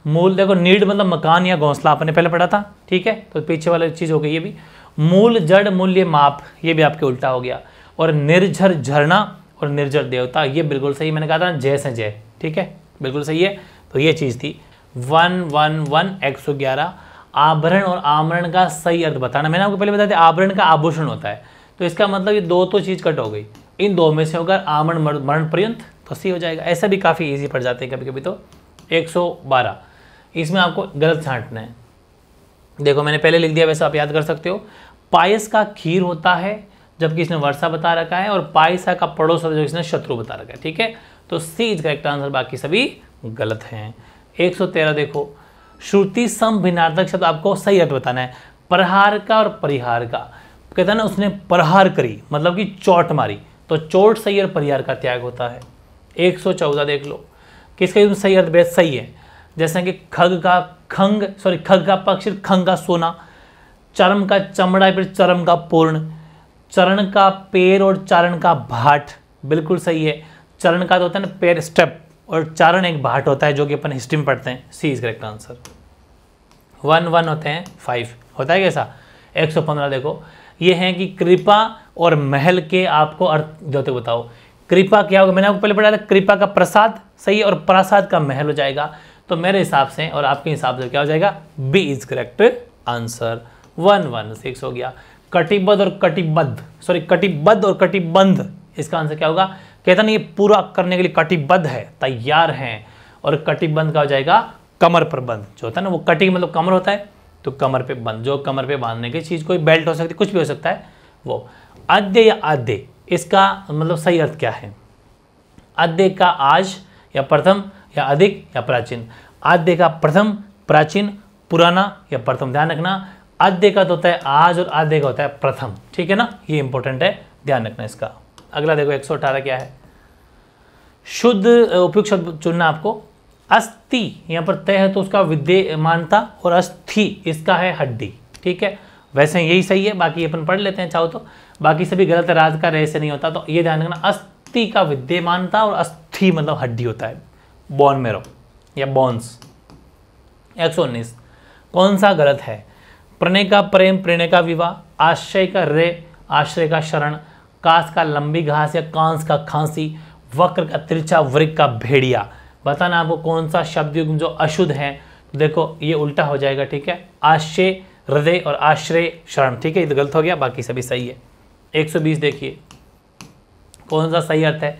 मूल देखो नीड मतलब मकान या घोंसला आपने पहले पढ़ा था ठीक है तो पीछे वाली चीज़ हो गई ये भी मूल जड़ मूल्य माप ये भी आपके उल्टा हो गया और निर्झर झरना और निर्जर देवता ये बिल्कुल सही मैंने कहा था जय से जय ठीक है बिल्कुल सही है तो ये चीज़ थी वन वन वन एक सौ ग्यारह आभरण और आमरण का सही अर्थ बताना मैंने आपको पहले बताया था आभरण का आभूषण होता है तो इसका मतलब ये दो तो चीज़ कट हो गई इन दो में से होकर आमरण मरण पर्यंत तो सही हो जाएगा ऐसा भी काफ़ी ईजी पड़ जाते हैं कभी कभी तो एक सौ बारह इसमें आपको गलत छांटना है देखो मैंने पहले लिख दिया वैसे आप याद कर सकते हो पायस का खीर होता है जबकि इसने वर्षा बता रखा है और पाइसा का पड़ोस जो इसने शत्रु बता रखा है ठीक है तो सी इज करेक्ट आंसर बाकी सभी गलत हैं 113 देखो श्रुति सम भिनार्थक शब्द आपको सही अर्थ बताना है प्रहार का और परिहार का कहता है ना उसने प्रहार करी मतलब कि चोट मारी तो चोट सही और परिहार का त्याग होता है 114 देख लो किसका सही अर्थ बेहद सही है जैसे कि खग का खंग सॉरी खग का पक्ष खंग का सोना चरम का चमड़ा फिर चरम का पूर्ण चरण का पैर और चारण का भाट बिल्कुल सही है चरण का तो होता है ना पैर स्टेप और चारण एक भाट होता है जो कि अपन हिस्ट्री में पढ़ते हैं C is correct answer one one होते हैं फाइव होता है कैसा एक सौ पंद्रह देखो ये है कि कृपा और महल के आपको अर्थ जोते बताओ कृपा क्या होगा मैंने आपको पहले पढ़ाया था कृपा का प्रसाद सही है और प्रसाद का महल हो जाएगा तो मेरे हिसाब से और आपके हिसाब से क्या हो जाएगा B is correct answer one one six हो गया कटिबद्ध और कटिबद्ध सॉरी कटिबद्ध और कटिबंध इसका आंसर क्या होगा कहता नहीं ये पूरा करने के लिए कटिबद्ध है तैयार है और कटिबंध का हो जाएगा कमर पर बंद जो होता है ना वो कटिंग मतलब कमर होता है तो कमर पे बंद जो कमर पे बांधने की चीज़ कोई बेल्ट हो सकती है कुछ भी हो सकता है वो आद्य या आद्य इसका मतलब सही अर्थ क्या है आद्य का आज या प्रथम या अधिक या प्राचीन आद्य का प्रथम प्राचीन पुराना या प्रथम ध्यान रखना आद्य का तो होता है आज और आद्य का होता है प्रथम ठीक है ना ये इंपॉर्टेंट है ध्यान रखना इसका अगला देखो एक क्या है शुद्ध उपयुक्त शब्द चुनना आपको अस्थि यहां पर तय है तो उसका विद्यमानता और अस्थि इसका है हड्डी ठीक है वैसे यही सही है बाकी अपन पढ़ लेते हैं चाहो तो बाकी सभी गलत राज का रहस्य नहीं होता तो ये ध्यान रखना अस्थि का विद्यमानता और अस्थि मतलब हड्डी होता है बॉन मेरो या बॉन्स एक कौन सा गलत है प्रणय का प्रेम प्रणय का विवाह आश्रय का रे आश्रय का शरण कास का लंबी घास या कांस का खांसी वक्र का तिरछा वृक का भेड़िया बताना आपको कौन सा शब्द युग्म जो अशुद्ध है तो देखो ये उल्टा हो जाएगा ठीक है आश्रय हृदय और आश्रय शरण ठीक है ये तो गलत हो गया बाकी सभी सही है 120 देखिए कौन सा सही अर्थ है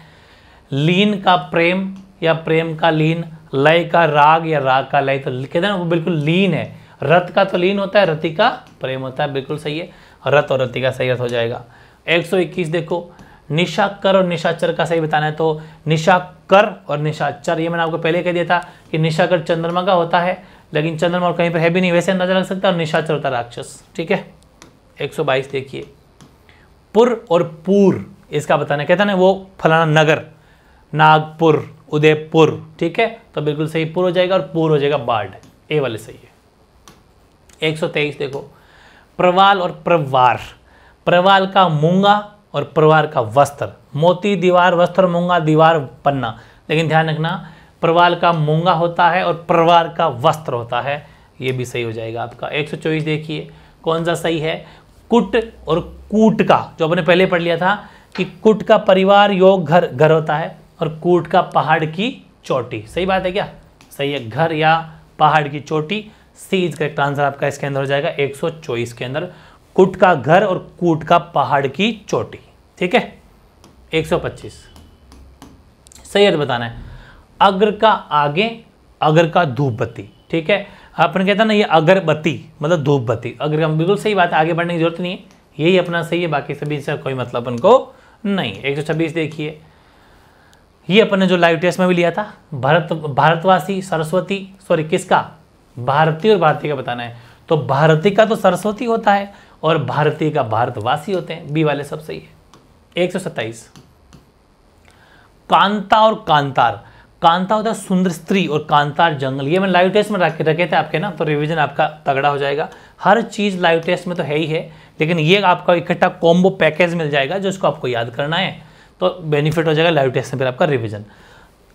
लीन का प्रेम या प्रेम का लीन लय का राग या राग का लय तो कहते हैं ना वो बिल्कुल लीन है रथ का तो लीन होता है रति का प्रेम होता है बिल्कुल सही है रथ और रति का सही अर्थ हो जाएगा 121 देखो निशाकर और निशाचर का सही बताना है तो निशाकर और निशाचर ये मैंने आपको पहले कह दिया था कि निशाकर चंद्रमा का होता है लेकिन चंद्रमा और कहीं पर है भी नहीं वैसे अंदाजा लग सकता है और निशाचर होता राक्षस ठीक है 122 देखिए पुर और पूर इसका बताना कहता ना वो फलाना नगर नागपुर उदयपुर ठीक है तो बिल्कुल सही पुर हो जाएगा और पूर हो जाएगा बाढ़ ए वाले सही है 123 देखो प्रवाल और प्रवार प्रवाल का मूंगा और प्रवार का वस्त्र मोती दीवार वस्त्र मूंगा दीवार पन्ना लेकिन ध्यान रखना प्रवाल का मूंगा होता है और प्रवार का वस्त्र होता है ये भी सही हो जाएगा आपका 124 देखिए कौन सा सही है कुट और कूट का जो आपने पहले पढ़ लिया था कि कुट का परिवार योग घर घर होता है और कूट का पहाड़ की चोटी सही बात है क्या सही है घर या पहाड़ की चोटी सी इज करेक्ट आंसर आपका इसके अंदर हो जाएगा एक सौ चौबीस के अंदर कुट का घर और कूट का पहाड़ की चोटी ठीक है एक सौ पच्चीस सही अर्थ बताना है अग्र का आगे अगर का धूपबत्ती ठीक है अपन कहता ना ये अगरबत्ती मतलब धूपबत्ती अगर बिल्कुल सही बात है आगे बढ़ने की जरूरत नहीं है यही अपना सही है बाकी सभी से कोई मतलब अपन को नहीं एक सौ छब्बीस देखिए ये अपन ने जो लाइव टेस्ट में भी लिया था भारत भारतवासी सरस्वती सॉरी किसका भारतीय और भारतीय का बताना है तो भारतीय का तो सरस्वती होता है और भारतीय का भारतवासी होते हैं बी वाले सब सही है एक सौ सत्ताईस कांता और कांतार कांता होता है सुंदर स्त्री और कांतार जंगल ये मैंने लाइव टेस्ट में रखे रखे थे आपके ना तो रिवीजन आपका तगड़ा हो जाएगा हर चीज़ लाइव टेस्ट में तो है ही है लेकिन ये आपका इकट्ठा कॉम्बो पैकेज मिल जाएगा जो इसको आपको याद करना है तो बेनिफिट हो जाएगा लाइव टेस्ट में फिर आपका रिविजन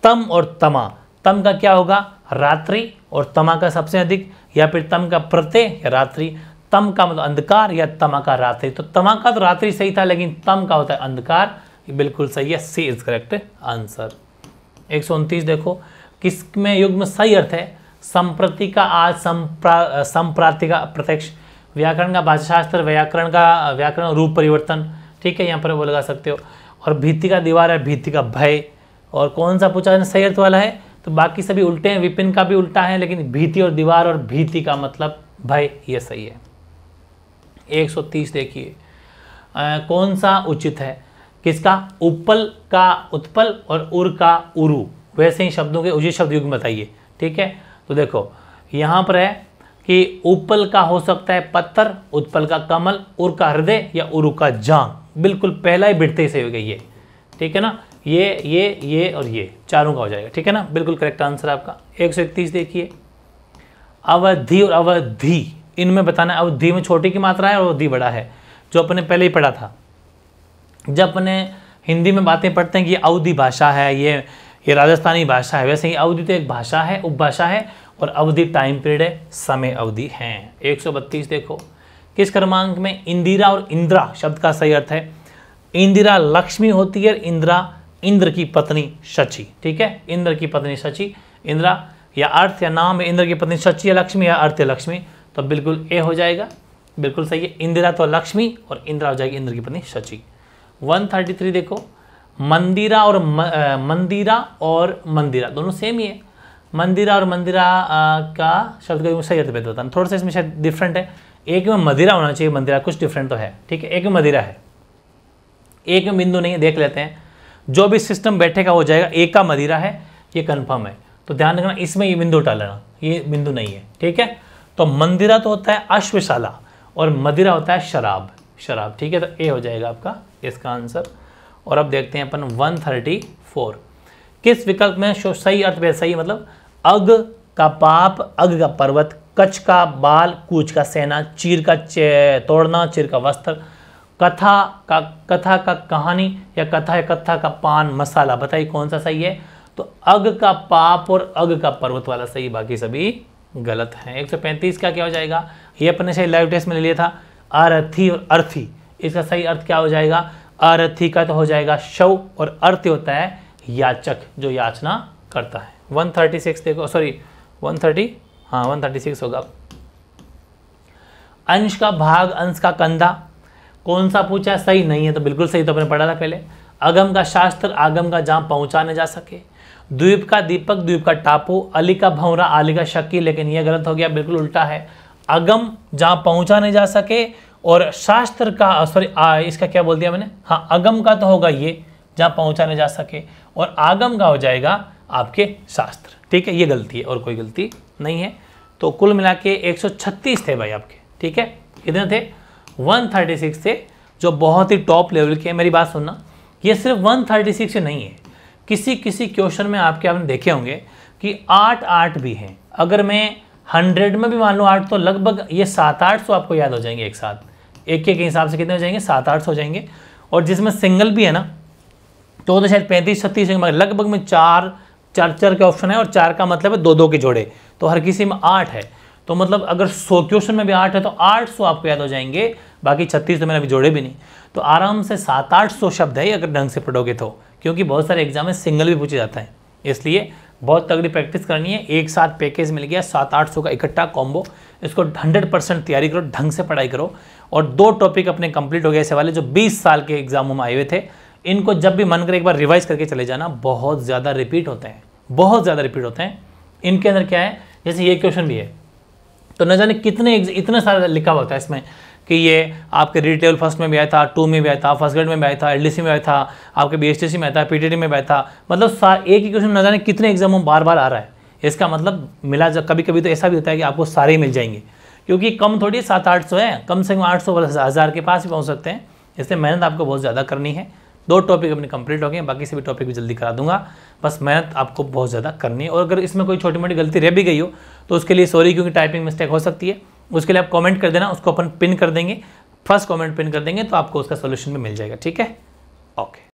तम और तमा तम का क्या होगा रात्रि और तमा का सबसे अधिक या फिर तम का प्रत्यय या रात्रि तम का मतलब अंधकार या तमा का रात्रि तो तमा का तो रात्रि सही था लेकिन तम का होता है अंधकार बिल्कुल सही है सी इज करेक्ट आंसर एक देखो किस में युग में सही अर्थ है संप्रति का आज संप्रा संप्राति का प्रत्यक्ष व्याकरण का भाषाशास्त्र व्याकरण का व्याकरण रूप परिवर्तन ठीक है यहाँ पर वो लगा सकते हो और भीति का दीवार है भीति का भय और कौन सा पूछा सही अर्थ वाला है तो बाकी सभी उल्टे हैं विपिन का भी उल्टा है लेकिन भीति और दीवार और भीति का मतलब भय ये सही है 130 देखिए कौन सा उचित है किसका उपल का उत्पल और उर का उरु वैसे ही शब्दों के उचित शब्द युग बताइए ठीक है तो देखो यहाँ पर है कि उपल का हो सकता है पत्थर उत्पल का कमल उर का हृदय या उरु का जांग बिल्कुल पहला ही बिटते ही सही हो गई है ठीक है ना ये ये ये और ये चारों का हो जाएगा ठीक है ना बिल्कुल करेक्ट आंसर आपका एक सौ इकतीस देखिए अवधि और अवधि इनमें बताना अवधि में छोटी की मात्रा है और अवधि बड़ा है जो अपने पहले ही पढ़ा था जब अपने हिंदी में बातें पढ़ते हैं कि ये अवधि भाषा है ये ये राजस्थानी भाषा है वैसे ही अवधि तो एक भाषा है उपभाषा है और अवधि टाइम पीरियड है समय अवधि है एक सौ बत्तीस देखो किस क्रमांक में इंदिरा और इंदिरा शब्द का सही अर्थ है इंदिरा लक्ष्मी होती है और इंदिरा इंद्र की पत्नी शची ठीक है इंद्र की पत्नी शची इंद्रा या अर्थ या नाम इंद्र की पत्नी शची या लक्ष्मी या अर्थ या लक्ष्मी तो बिल्कुल ए हो जाएगा बिल्कुल सही है इंदिरा तो लक्ष्मी और इंदिरा हो जाएगी इंद्र की पत्नी शची 133 देखो मंदिरा और म, आ, मंदिरा और मंदिरा दोनों सेम ही है मंदिरा और मंदिरा आ, का शब्द का सही अर्थ होता है थोड़ा सा इसमें शायद डिफरेंट है एक में मदिरा होना चाहिए मंदिरा कुछ डिफरेंट तो है ठीक है एक में मदिरा है एक में बिंदु नहीं है देख लेते हैं जो भी सिस्टम बैठेगा हो जाएगा ए का मदिरा है ये कन्फर्म है तो ध्यान रखना इसमें ये बिंदु टालना ये बिंदु नहीं है ठीक है तो मंदिरा तो होता है अश्वशाला और मदिरा होता है शराब शराब ठीक है तो ए हो जाएगा आपका इसका आंसर और अब देखते हैं अपन 134 किस विकल्प में सही अर्थ वे सही मतलब अग का पाप अग का पर्वत कच्छ का बाल कूच का सेना चीर का तोड़ना चीर का वस्त्र कथा का कथा का कहानी या कथा या कथा का पान मसाला बताइए कौन सा सही है तो अग का पाप और अग का पर्वत वाला सही बाकी सभी गलत हैं 135 का क्या हो जाएगा ये अपने सही लाइव टेस्ट में ले लिया था अरथी और अर्थी इसका सही अर्थ क्या हो जाएगा अरथी का तो हो जाएगा शव और अर्थ होता है याचक जो याचना करता है 136 देखो सॉरी 130 हाँ सिक्स होगा अंश का भाग अंश का कंधा कौन सा पूछा सही नहीं है तो बिल्कुल सही तो अपने पढ़ा था पहले अगम का शास्त्र आगम का जहाँ पहुँचाने जा सके द्वीप का दीपक द्वीप का टापू अली का भंवरा अली का शक्की लेकिन यह गलत हो गया बिल्कुल उल्टा है अगम जहाँ पहुँचाने जा सके और शास्त्र का सॉरी इसका क्या बोल दिया मैंने हाँ अगम का तो होगा ये जहाँ पहुँचाने जा सके और आगम का हो जाएगा आपके शास्त्र ठीक है ये गलती है और कोई गलती नहीं है तो कुल मिला के थे भाई आपके ठीक है कितने थे 136 से जो बहुत ही टॉप लेवल के हैं मेरी बात सुनना ये सिर्फ 136 से नहीं है किसी किसी क्वेश्चन में आपके आपने देखे होंगे कि आठ आठ भी हैं अगर मैं हंड्रेड में भी मान लूँ आठ तो लगभग ये सात आठ सौ आपको याद हो जाएंगे एक साथ एक के हिसाब से कितने हो जाएंगे सात आठ सौ हो जाएंगे और जिसमें सिंगल भी है ना चौदह तो, तो शायद पैंतीस छत्तीस लगभग में चार चार चार के ऑप्शन है और चार का मतलब है दो दो के जोड़े तो हर किसी में आठ है तो मतलब अगर सौ क्वेश्चन में भी आठ है तो आठ सौ आपको याद हो जाएंगे बाकी छत्तीस तो मैंने अभी जोड़े भी नहीं तो आराम से सात आठ सौ शब्द है अगर ढंग से पढ़ोगे तो क्योंकि बहुत सारे एग्जाम में सिंगल भी पूछे जाता है इसलिए बहुत तगड़ी प्रैक्टिस करनी है एक साथ पैकेज मिल गया सात आठ सौ का इकट्ठा कॉम्बो इसको हंड्रेड परसेंट तैयारी करो ढंग से पढ़ाई करो और दो टॉपिक अपने कंप्लीट हो गए ऐसे वाले जो बीस साल के एग्जामों में आए हुए थे इनको जब भी मन करे एक बार रिवाइज करके चले जाना बहुत ज़्यादा रिपीट होते हैं बहुत ज़्यादा रिपीट होते हैं इनके अंदर क्या है जैसे ये क्वेश्चन भी है तो न जाने कितने इतना सारा लिखा हुआ था इसमें कि ये आपके रिटेल फर्स्ट में भी आया था टू में भी आया था फर्स्ट ग्रेड में भी आया था एलडीसी में आया था आपके बीएसटीसी में आया था पीटीटी में भी आया था मतलब एक ही क्वेश्चन न जाने कितने एग्जामों बार बार आ रहा है इसका मतलब मिला जब कभी कभी तो ऐसा भी होता है कि आपको सारे मिल जाएंगे क्योंकि कम थोड़ी सात आठ सौ है कम से कम आठ सौ हज़ार के पास ही पहुँच सकते हैं इससे मेहनत आपको बहुत ज़्यादा करनी है दो टॉपिक अपने कंप्लीट हो गए बाकी सभी टॉपिक भी जल्दी करा दूंगा बस मेहनत आपको बहुत ज़्यादा करनी है और अगर इसमें कोई छोटी मोटी गलती रह भी गई हो तो उसके लिए सॉरी क्योंकि टाइपिंग मिस्टेक हो सकती है उसके लिए आप कमेंट कर देना उसको अपन पिन कर देंगे फर्स्ट कमेंट पिन कर देंगे तो आपको उसका सोल्यूशन भी मिल जाएगा ठीक है ओके